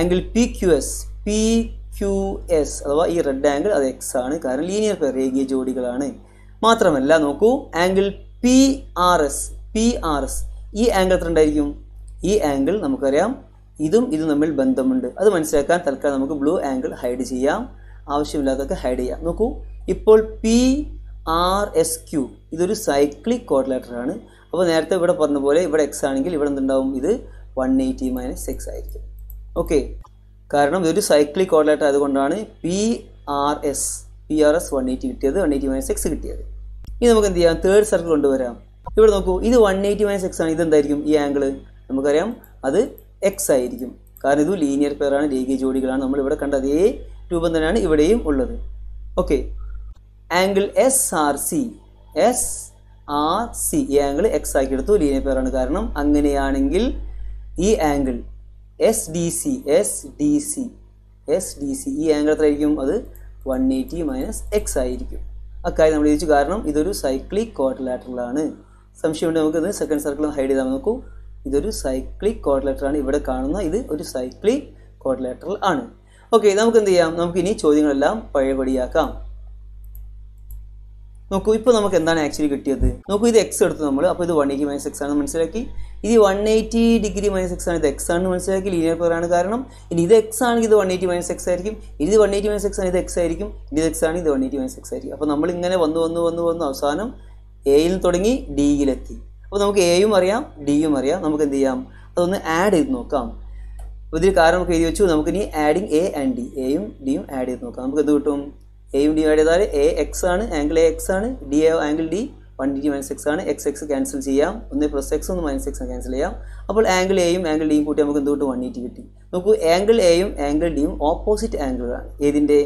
angle P Q S P Q S അഥവാ ഈ റെഡ് ആംഗിൾ അത് എക്സ് ആണ് കാരണം ലീനിയർ പെയർ രേഖീയ ജോഡികളാണ് മാത്രമല്ല നോക്കൂ angle P R S P R S ഈ ആംഗിൾ എത്ര ഉണ്ടായിരിക്കും ഈ ആംഗിൾ നമുക്കറിയാം ഇതും ഇതും തമ്മിൽ ബന്ധമുണ്ട് അത് മനസ്സിലാക്കാൻ തൽക്കാലം നമുക്ക് ബ്ലൂ ആംഗിൾ ഹൈഡ് ചെയ്യാം ആവശ്യമില്ലാത്തതൊക്കെ ഹൈഡ് ചെയ്യാം നോക്കൂ ഇപ്പോൾ പി ആർ എസ് ക്യു ഇതൊരു സൈക്ലിക് കോർഡിലേറ്ററാണ് അപ്പോൾ നേരത്തെ ഇവിടെ പറഞ്ഞ പോലെ ഇവിടെ എക്സ് ആണെങ്കിൽ ഇവിടെ എന്തുണ്ടാവും ഇത് വൺ എയ്റ്റി മൈനസ് എക്സ് ആയിരിക്കും ഓക്കെ കാരണം ഇതൊരു സൈക്ലിക് കോർഡിലേറ്റർ ആയതുകൊണ്ടാണ് P R S P R S one eighty കിട്ടിയത് വൺ എയ്റ്റി മൈനസ് എക്സ് കിട്ടിയത് ഇനി നമുക്ക് എന്ത് ചെയ്യാം തേർഡ് സർക്കിൾ കൊണ്ടുവരാം ഇവിടെ നോക്കൂ ഇത് വൺ എയ്റ്റി മൈനസ് എക്സ് ആണ് ഇതെന്തായിരിക്കും ഈ ആംഗിൾ നമുക്കറിയാം അത് എക്സ് ആയിരിക്കും കാരണം ഇത് ലീനിയർ പെയറാണ് രേഖീയ ജോഡികളാണ് നമ്മൾ ഇവിടെ കണ്ട അതേ രൂപം തന്നെയാണ് ഇവിടെയും ഉള്ളത് okay angle S R C S R C ഈ ആംഗിൾ എക്സ് ആക്കി എടുത്തു ലീനിയർ പെയറാണ് കാരണം അങ്ങനെയാണെങ്കിൽ ഈ angle S D C S D C S D C ഈ ആംഗിൾ എത്രയായിരിക്കും അത് വൺ എയ്റ്റി മൈനസ് എക്സ് ആയിരിക്കും അക്കാര്യം നമ്മൾ ചോദിച്ചു കാരണം ഇതൊരു സൈക്ലിക് കോട്ടലാറ്ററലാണ് സംശയമുണ്ട് ഇത് സെക്കൻഡ് സർക്കിൾ ഹൈഡ് ചെയ്താൽ നോക്കൂ ഇതൊരു സൈക്ലിക് കോർഡിലേറ്റർ ആണ് ഇവിടെ കാണുന്ന ഇത് ഒരു സൈക്ലിക് കോർഡിലേറ്ററൽ ആണ് ഓക്കെ നമുക്ക് എന്ത് ചെയ്യാം നമുക്ക് ഇനി ചോദ്യങ്ങളെല്ലാം പഴയപടിയാക്കാം നോക്കൂ ഇപ്പോൾ നമുക്ക് എന്താണ് ആക്ച്വലി കിട്ടിയത് നോക്കൂ ഇത് എക്സ് എടുത്തു നമ്മൾ അപ്പോൾ ഇത് വൺ എയ്റ്റി മൈനസ് എക്സ് ആണെന്ന് മനസ്സിലാക്കി ഇത് one eighty degree minus X ആണ് ഇത് എക്സ് ആണെന്ന് മനസ്സിലാക്കി ലീനിയർ പവർ ആണ് കാരണം ഇനി ഇത് എക്സ് ആണെങ്കിൽ ഇത് വൺ എയ്റ്റി മൈനസ് എക്സ് ആയിരിക്കും ഇത് വൺ എയ്റ്റി മൈനസ് എക്സ് ആണ് ഇത് എക്സ് ആയിരിക്കും ഇത് എക്സ് ആണ് ഇത് വൺ എയ്റ്റി മൈനസ് എക്സ് ആയിരിക്കും അപ്പോൾ നമ്മൾ ഇങ്ങനെ വന്ന് വന്ന് വന്ന് വന്ന് അവസാനം എയിൽ തുടങ്ങി ഡിയിലെത്തി അപ്പോൾ നമുക്ക് എയും അറിയാം ഡിയും അറിയാം നമുക്ക് എന്ത് ചെയ്യാം അതൊന്ന് ആഡ് ചെയ്ത് നോക്കാം അപ്പോൾ ഇതിൽ കാരണം നമുക്ക് എഴുതി വെച്ചു നമുക്ക് ഇനി ആഡിങ് എ ആൻഡ് ഡി എയും ഡിയും ആഡ് ചെയ്ത് നോക്കാം നമുക്ക് എന്ത് കിട്ടും എയും ഡിയും ആഡ് ചെയ്താൽ എ എക്സ് ആണ് ആംഗിൾ എ എക്സ് ആണ് D angle D one D minus X ആണ് എക്സ് എക്സ് ക്യാൻസൽ ചെയ്യാം ഒന്ന് പ്ലസ് എക്സ് ഒന്ന് മൈനസ് എക്സ് ക്യാൻസൽ ചെയ്യാം അപ്പോൾ ആംഗിൾ എയും ആംഗിൾ ഡിയും കൂട്ടി നമുക്ക് എന്തുകൊണ്ട് വൺ എയ്റ്റി കിട്ടി നോക്കൂ ആംഗിൾ എയും ആംഗിൾ ഡിയും ഓപ്പോസിറ്റ് ആണ് ഏതിൻ്റെ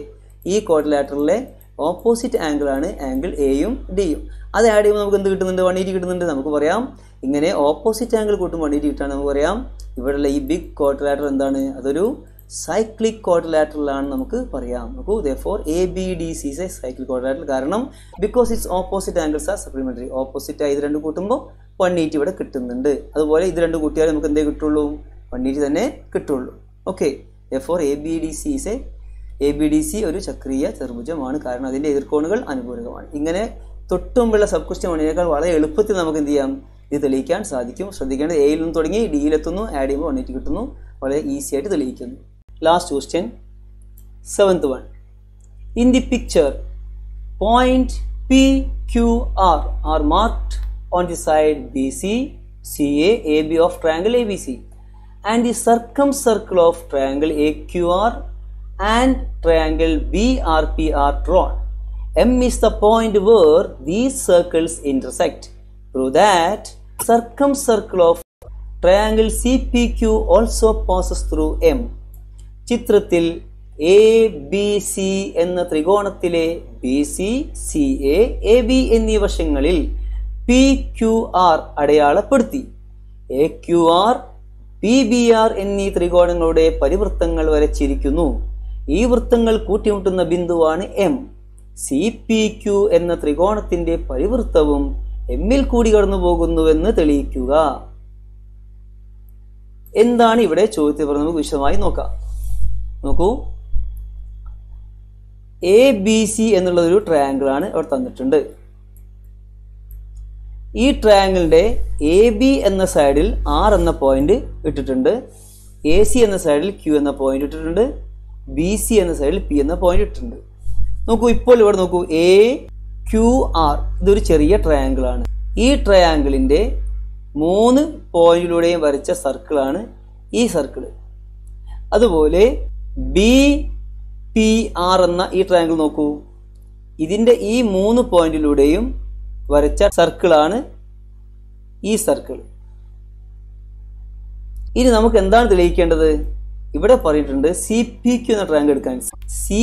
ഈ കോർഡിലാറ്ററിലെ ഓപ്പോസിറ്റ് ആംഗിളാണ് ആംഗിൾ എയും ഡിയും അത് ആഡ് ചെയ്യുമ്പോൾ നമുക്ക് എന്ത് കിട്ടുന്നുണ്ട് വൺ എയ്റ്റി കിട്ടുന്നുണ്ട് നമുക്ക് പറയാം ഇങ്ങനെ ഓപ്പോസിറ്റ് ആംഗിൾ കൂട്ടും വൺ എയ്റ്റി കിട്ടാണ് നമുക്ക് പറയാം ഇവിടെയുള്ള ഈ ബിഗ് ക്വാർട്ടർ എന്താണ് അതൊരു സൈക്ലിക് ലാറ്ററിലാണ് നമുക്ക് പറയാം നോക്കൂ therefore A B D C സൈ സൈക്ലിക് ലാറ്റർ കാരണം because it's opposite angles are supplementary opposite ആയി ഇത് രണ്ട് കൂട്ടുമ്പോൾ വൺ എയ്റ്റി ഇവിടെ കിട്ടുന്നുണ്ട് അതുപോലെ ഇത് രണ്ട് കൂട്ടിയാൽ നമുക്ക് എന്തേ കിട്ടുള്ളൂ വൺ എയ്റ്റി തന്നെ കിട്ടുള്ളൂ okay therefore A B D C സൈ എ ബി ഡി സി ഒരു ചക്രീയ ചെറുഭുജമാണ് കാരണം അതിൻ്റെ എതിർക്കോണുകൾ അനുകൂലമാണ് ഇങ്ങനെ തൊട്ടുമ്പുള്ള സബ് ക്വസ്റ്റ്യൻ വണ്ണിനേക്കാൾ വളരെ എളുപ്പത്തിൽ നമുക്ക് എന്ത് ചെയ്യാം ഇത് തെളിയിക്കാൻ സാധിക്കും ശ്രദ്ധിക്കേണ്ടത് എയിൽ നിന്ന് തുടങ്ങി ഡിയിലെത്തുന്നു ആഡ് ചെയ്യുമ്പോൾ വൺ കിട്ടുന്നു വളരെ ഈസി ആയിട്ട് തെളിയിക്കുന്നു last question seventh one in the picture point P Q R R marked on the side B C C A A B of triangle A B C and the circumcircle of triangle A Q R and triangle BRP are drawn. M is the point where these circles intersect. Prove that circumcircle of triangle CPQ also passes through M. ചിത്രത്തിൽ A C, C എന്ന ത്രികോണത്തിലെ B C C A A B എന്നീ വശങ്ങളിൽ P Q R അടയാളപ്പെടുത്തി A R, R P B R എന്നീ ത്രികോണങ്ങളുടെ പരിവൃത്തങ്ങൾ വരച്ചിരിക്കുന്നു ഈ വൃത്തങ്ങൾ കൂട്ടിമുട്ടുന്ന ബിന്ദുവാണ് എം സി പി ക്യു എന്ന ത്രികോണത്തിന്റെ പരിവൃത്തവും എമ്മിൽ കൂടി കടന്നു പോകുന്നുവെന്ന് തെളിയിക്കുക എന്താണ് ഇവിടെ ചോദ്യത്തിൽ പറഞ്ഞത് നമുക്ക് വിശദമായി നോക്കാം നോക്കൂ എ ബി സി എന്നുള്ളൊരു ഒരു ട്രയാങ്കിൾ ആണ് ഇവിടെ തന്നിട്ടുണ്ട് ഈ ട്രയാങ്കിളിന്റെ എ ബി എന്ന സൈഡിൽ ആർ എന്ന പോയിന്റ് ഇട്ടിട്ടുണ്ട് എ സി എന്ന സൈഡിൽ ക്യു എന്ന പോയിന്റ് ഇട്ടിട്ടുണ്ട് ബി സി എന്ന സൈഡിൽ പി എന്ന പോയിന്റ് ഇട്ടിട്ടുണ്ട് നോക്കൂ ഇപ്പോൾ ഇവിടെ നോക്കൂ എ ക്യു ആർ ഇതൊരു ചെറിയ ട്രയാങ്കിൾ ആണ് ഈ ട്രയാങ്കിളിൻ്റെ മൂന്ന് പോയിന്റിലൂടെയും വരച്ച സർക്കിളാണ് ഈ സർക്കിൾ അതുപോലെ ബി പി ആർ എന്ന ഈ ട്രയാങ്കിൾ നോക്കൂ ഇതിൻ്റെ ഈ മൂന്ന് പോയിന്റിലൂടെയും വരച്ച സർക്കിളാണ് ഈ സർക്കിൾ ഇനി നമുക്ക് എന്താണ് തെളിയിക്കേണ്ടത് ഇവിടെ പറഞ്ഞിട്ടുണ്ട് സി പി ക്യു എന്ന ട്രയാങ്കിൾ എടുക്കാൻ സി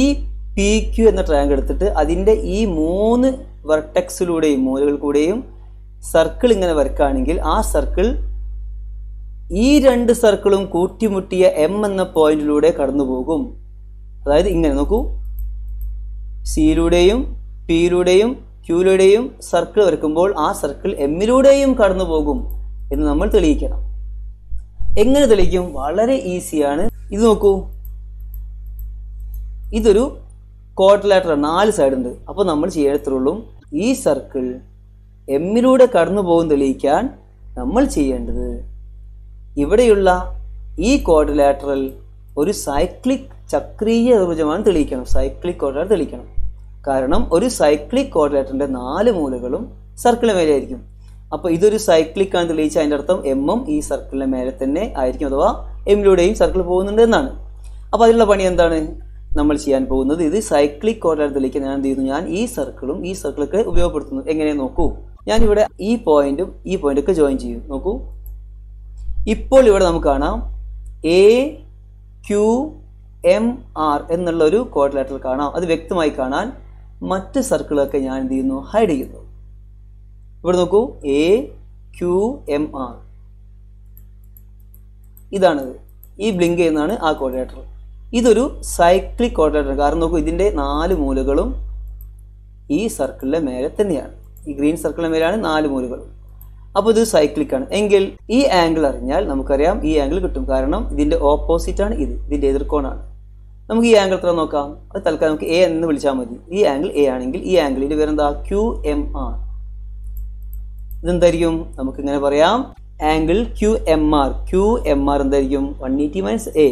പി ക്യു എന്ന ട്രയാങ്കിൾ എടുത്തിട്ട് അതിൻ്റെ ഈ മൂന്ന് വെർട്ടെക്സിലൂടെയും മൂലകൾ സർക്കിൾ ഇങ്ങനെ വരക്കുകയാണെങ്കിൽ ആ സർക്കിൾ ഈ രണ്ട് സർക്കിളും കൂട്ടിമുട്ടിയ എം എന്ന പോയിന്റിലൂടെ കടന്നു പോകും അതായത് ഇങ്ങനെ നോക്കൂ സിയിലൂടെയും പിയിലൂടെയും ക്യൂയിലൂടെയും സർക്കിൾ വരക്കുമ്പോൾ ആ സർക്കിൾ എമ്മിലൂടെയും കടന്നു പോകും എന്ന് നമ്മൾ തെളിയിക്കണം എങ്ങനെ തെളിയിക്കും വളരെ ഈസിയാണ് ഇത് നോക്കൂ ഇതൊരു ലാറ്റർ നാല് സൈഡ് ഉണ്ട് അപ്പോൾ നമ്മൾ ചെയ്യത്തുള്ളൂ ഈ സർക്കിൾ എമ്മിലൂടെ കടന്നു പോകും തെളിയിക്കാൻ നമ്മൾ ചെയ്യേണ്ടത് ഇവിടെയുള്ള ഈ കോട്ടലാറ്ററൽ ഒരു സൈക്ലിക് ചക്രീയ നിർവചമാണ് തെളിയിക്കണം സൈക്ലിക് ക്വാർട്ടർ തെളിയിക്കണം കാരണം ഒരു സൈക്ലിക് കോട്ടലാറ്ററിൻ്റെ നാല് മൂലകളും സർക്കിളിന് മേലെ ആയിരിക്കും അപ്പോൾ ഇതൊരു സൈക്ലിക് ആണ് തെളിയിച്ച അതിൻ്റെ അർത്ഥം എമ്മും ഈ സർക്കിളിന്റെ മേലെ തന്നെ ആയിരിക്കും അഥവാ എമ്മിലൂടെയും സർക്കിൾ പോകുന്നുണ്ട് എന്നാണ് അപ്പോൾ അതിലുള്ള പണി എന്താണ് നമ്മൾ ചെയ്യാൻ പോകുന്നത് ഇത് സൈക്ലിക് കോർഡിനേറ്റിലേക്ക് ഞാൻ എന്ത് ചെയ്യുന്നു ഞാൻ ഈ സർക്കിളും ഈ സർക്കിളൊക്കെ ഉപയോഗപ്പെടുത്തുന്നു എങ്ങനെ നോക്കൂ ഞാൻ ഇവിടെ ഈ പോയിന്റും ഈ പോയിന്റൊക്കെ ജോയിൻ ചെയ്യും നോക്കൂ ഇപ്പോൾ ഇവിടെ നമുക്ക് കാണാം എ ക്യു എം ആർ എന്നുള്ള ഒരു കോർഡിലേറ്റർ കാണാം അത് വ്യക്തമായി കാണാൻ മറ്റ് സർക്കിളൊക്കെ ഞാൻ എന്ത് ചെയ്യുന്നു ഹൈഡ് ചെയ്യുന്നു ഇവിടെ നോക്കൂ എ ക്യു എം ആർ ഇതാണിത് ഈ ബ്ലിങ്ക് ചെയ്യുന്നതാണ് ആ കോർഡിനേറ്റർ ഇതൊരു സൈക്ലിക് കോർഡിനേറ്റർ കാരണം നോക്കൂ ഇതിൻ്റെ നാല് മൂലകളും ഈ സർക്കിളിലെ മേലെ തന്നെയാണ് ഈ ഗ്രീൻ സർക്കിളിലെ മേലാണ് നാല് മൂലകളും അപ്പോൾ ഇത് സൈക്ലിക് ആണ് എങ്കിൽ ഈ ആംഗിൾ അറിഞ്ഞാൽ നമുക്കറിയാം ഈ ആംഗിൾ കിട്ടും കാരണം ഇതിൻ്റെ ഓപ്പോസിറ്റ് ആണ് ഇത് ഇതിൻ്റെ എതിർക്കോണാണ് നമുക്ക് ഈ ആംഗിൾ എത്ര നോക്കാം അത് തൽക്കാലം നമുക്ക് എ എന്ന് വിളിച്ചാൽ മതി ഈ ആംഗിൾ എ ആണെങ്കിൽ ഈ ആംഗിളിൻ്റെ പേരെന്താ ക്യു എം ആർ ഇതെന്തായിരിക്കും നമുക്കിങ്ങനെ പറയാം angle Q M R Q M R എന്തായിരിക്കും one eighty minus A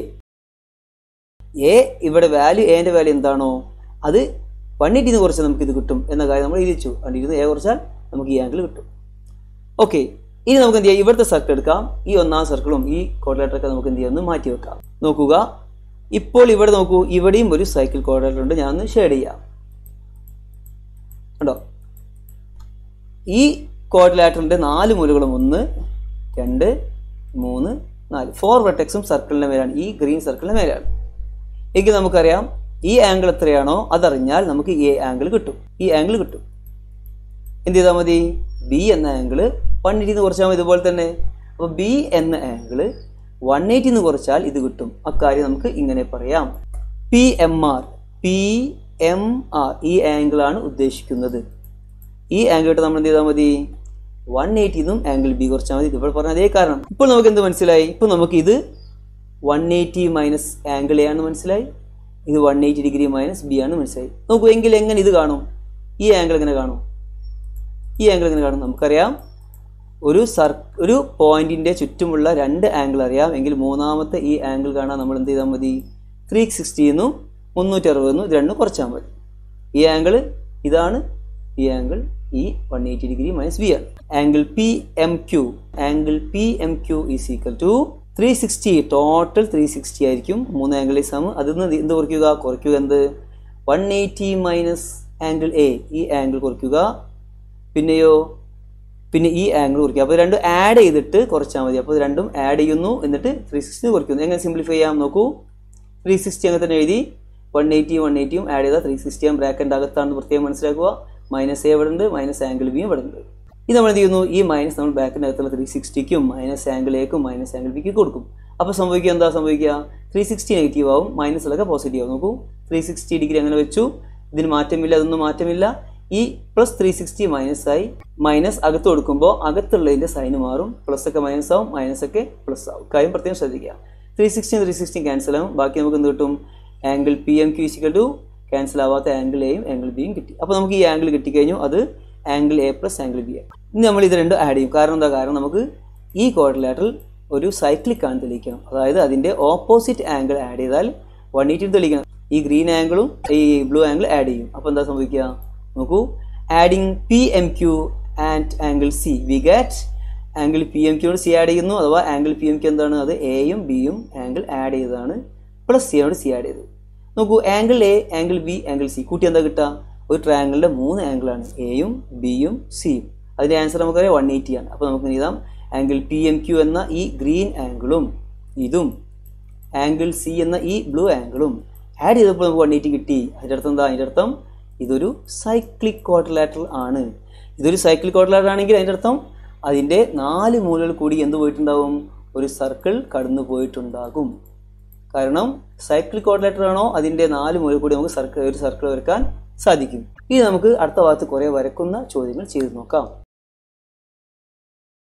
A ഇവിടെ വാല്യൂ എന്റെ വാല്യൂ എന്താണോ അത് വൺ എയ്റ്റിന്ന് കുറച്ച് നമുക്ക് ഇത് കിട്ടും എന്ന കാര്യം നമ്മൾ ഇരിച്ചു വൺ എയ്റ്റിന്ന് എ കുറച്ചാൽ നമുക്ക് ഈ ആംഗിൾ കിട്ടും ഓക്കെ ഇനി നമുക്ക് എന്ത് ചെയ്യാം ഇവിടുത്തെ സർക്കിൾ എടുക്കാം ഈ ഒന്നാം സർക്കിളും ഈ കോർഡിനേറ്ററൊക്കെ നമുക്ക് എന്ത് ചെയ്യാം ഒന്ന് മാറ്റി വെക്കാം നോക്കുക ഇപ്പോൾ ഇവിടെ നോക്കൂ ഇവിടെയും ഒരു സൈക്കിൾ കോർഡിനേറ്റർ ഉണ്ട് ഞാനൊന്ന് ഷെയ്ഡ് ചെയ്യാം കണ്ടോ ഈ കോർഡിനേറ്ററിന്റെ നാല് മൂലകളും ഒന്ന് രണ്ട് മൂന്ന് നാല് ഫോർ വെട്ടക്സും സർക്കിളിന് മേലാണ് ഈ ഗ്രീൻ സർക്കിളിന് മേലാണ് എങ്കിൽ നമുക്കറിയാം ഈ ആംഗിൾ എത്രയാണോ അതറിഞ്ഞാൽ നമുക്ക് ഈ ആംഗിൾ കിട്ടും ഈ ആംഗിൾ കിട്ടും എന്ത് ചെയ്താൽ മതി ബി എന്ന ആംഗിൾ വൺ എയ്റ്റിന്ന് കുറച്ചാൽ മതി ഇതുപോലെ തന്നെ അപ്പോൾ ബി എന്ന ആംഗിൾ വൺ എയ്റ്റിന്ന് കുറച്ചാൽ ഇത് കിട്ടും അക്കാര്യം നമുക്ക് ഇങ്ങനെ പറയാം P M R P M R ഈ ആംഗിളാണ് ഉദ്ദേശിക്കുന്നത് ഈ ആംഗിൾ നമ്മൾ എന്ത് ചെയ്താൽ മതി വൺ എയ്റ്റിന്നും ആംഗിൾ ബി കുറച്ചാൽ മതി ഇപ്പോൾ പറഞ്ഞ അതേ കാരണം ഇപ്പോൾ നമുക്ക് എന്ത് മനസ്സിലായി ഇപ്പോൾ നമുക്ക് ഇത് one eighty minus angle A ആണ് മനസ്സിലായി ഇത് one eighty degree minus B ആണ് മനസ്സിലായി നോക്കൂ എങ്കിൽ എങ്ങനെ ഇത് കാണും ഈ ആംഗിൾ എങ്ങനെ കാണും ഈ ആംഗിൾ എങ്ങനെ കാണും നമുക്കറിയാം ഒരു സർ ഒരു പോയിന്റിന്റെ ചുറ്റുമുള്ള രണ്ട് ആംഗിൾ അറിയാം എങ്കിൽ മൂന്നാമത്തെ ഈ ആംഗിൾ കാണാൻ നമ്മൾ എന്ത് ചെയ്താൽ മതി ത്രീ സിക്സ്റ്റി എന്നും മുന്നൂറ്റി അറുപതെന്നും ഇത് രണ്ടും കുറച്ചാൽ മതി ഈ ആംഗിൾ ഇതാണ് ഈ angle E 180 degree minus VL. Angle PMQ, angle PMQ is equal to three sixty total three sixty ആയിരിക്കും മൂന്ന് ആംഗിൾ ഈ സമ അതിൽ നിന്ന് എന്ത് കുറയ്ക്കുക കുറയ്ക്കുക എന്ത് one eighty minus angle A ഈ ആംഗിൾ കുറയ്ക്കുക പിന്നെയോ പിന്നെ ഈ ആംഗിൾ കുറയ്ക്കുക അപ്പോൾ രണ്ട് ആഡ് ചെയ്തിട്ട് കുറച്ചാൽ മതി അപ്പോൾ രണ്ടും ആഡ് ചെയ്യുന്നു എന്നിട്ട് ത്രീ സിക്സ്റ്റി കുറയ്ക്കുന്നു എങ്ങനെ സിംപ്ലിഫൈ ചെയ്യാം നോക്കൂ ത്രീ സിക്സ്റ്റി അങ്ങനെ തന്നെ എഴുതി വൺ എയ്റ്റി വൺ എയ്റ്റിയും ആഡ് ചെയ്താൽ ത്രീ സിക്സ്റ്റിയും ബ്രാക്കറ്റിൻ്റെ അകത്താണ് പ്രത്യേകം മനസ്സിലാക്കുക മൈനസ് എ ഇവിടെ ഉണ്ട് മൈനസ് ആംഗിൾ ബി ഇവിടെ ഉണ്ട് ഇത് നമ്മൾ എന്ത് ചെയ്യുന്നു ഈ മൈനസ് നമ്മൾ ബാക്കിൻ്റെ അകത്തുള്ള ത്രീ സിക്സ്റ്റിക്കും മൈനസ് ആംഗിൾ എക്കും മൈനസ് ആംഗിൾ ബിക്ക് കൊടുക്കും അപ്പോൾ സംഭവിക്കുക എന്താ സംഭവിക്കുക ത്രീ സിക്സ്റ്റി നെഗറ്റീവ് ആവും മൈനസ് മൈനസിലൊക്കെ പോസിറ്റീവ് ആവും നോക്കൂ ത്രീ സിക്സ്റ്റി ഡിഗ്രി അങ്ങനെ വെച്ചു ഇതിന് മാറ്റമില്ല അതൊന്നും മാറ്റമില്ല ഈ പ്ലസ് ത്രീ സിക്സ്റ്റി മൈനസ് ആയി മൈനസ് അകത്ത് കൊടുക്കുമ്പോൾ അകത്തുള്ളതിൻ്റെ സൈൻ മാറും പ്ലസ് ഒക്കെ മൈനസ് ആവും മൈനസ് ഒക്കെ പ്ലസ് ആവും കാര്യം പ്രത്യേകം ശ്രദ്ധിക്കുക three sixty three sixty cancel ആവും ബാക്കി നമുക്ക് എന്ത് കിട്ടും angle P M Q is equal to cancel ആവാത്ത ആംഗിൾ എയും ആംഗിൾ ബിയും കിട്ടി അപ്പോൾ നമുക്ക് ഈ ആംഗിൾ കിട്ടിക്കഴിഞ്ഞു അത് angle A plus angle B ആണ് ഇനി നമ്മൾ ഇത് രണ്ടും ആഡ് ചെയ്യും കാരണം എന്താ കാരണം നമുക്ക് ഈ ക്വാഡ്രിലാറ്ററൽ ഒരു സൈക്ലിക് ആണ് തെളിയിക്കണം അതായത് അതിൻ്റെ ഓപ്പോസിറ്റ് ആംഗിൾ ആഡ് ചെയ്താൽ വൺ എയ്റ്റി തെളിയിക്കണം ഈ ഗ്രീൻ ആംഗിളും ഈ ബ്ലൂ ആംഗിൾ ആഡ് ചെയ്യും അപ്പോൾ എന്താ സംഭവിക്കുക നോക്കൂ adding P M Q and angle C we get angle P M ക്യൂനോട് സി ആഡ് ചെയ്യുന്നു അഥവാ ആംഗിൾ പി എം ക്യൂ എന്താണ് അത് എയും ബിയും ആംഗിൾ ആഡ് ചെയ്തതാണ് പ്ലസ് സി ആണ് സി ആഡ് ചെയ്തത് നോക്കൂ angle A angle B angle C കൂട്ടി എന്താ കിട്ടുക ഒരു ട്രയാങ്കിളിൻ്റെ മൂന്ന് ആംഗിളാണ് എയും ബിയും സിയും അതിൻ്റെ ആൻസർ നമുക്കറിയാം വൺ എയ്റ്റി ആണ് അപ്പോൾ നമുക്ക് എഴുതാം ആംഗിൾ പി എം ക്യു എന്ന ഈ ഗ്രീൻ ആംഗിളും ഇതും ആംഗിൾ സി എന്ന ഈ ബ്ലൂ ആംഗിളും ആഡ് ചെയ്തപ്പോൾ നമുക്ക് വൺ എയ്റ്റി കിട്ടി അതിൻ്റെ അർത്ഥം എന്താ അതിൻ്റെ അർത്ഥം ഇതൊരു സൈക്ലിക് ക്വാർട്ടർലാറ്ററൽ ആണ് ഇതൊരു സൈക്ലിക് ക്വാർട്ടർലാറ്റർ ആണെങ്കിൽ അതിൻ്റെ അർത്ഥം അതിൻ്റെ നാല് മൂലകൾ കൂടി എന്ത് പോയിട്ടുണ്ടാവും ഒരു സർക്കിൾ കടന്നു പോയിട്ടുണ്ടാകും കാരണം സൈക്ലിക് കോർഡിനേറ്റർ ആണോ അതിന്റെ നാല് മുതൽ കൂടി നമുക്ക് സർക്കിൾ ഒരു സർക്കിൾ വരക്കാൻ സാധിക്കും ഇനി നമുക്ക് അടുത്ത ഭാഗത്ത് കുറേ വരക്കുന്ന ചോദ്യങ്ങൾ ചെയ്തു നോക്കാം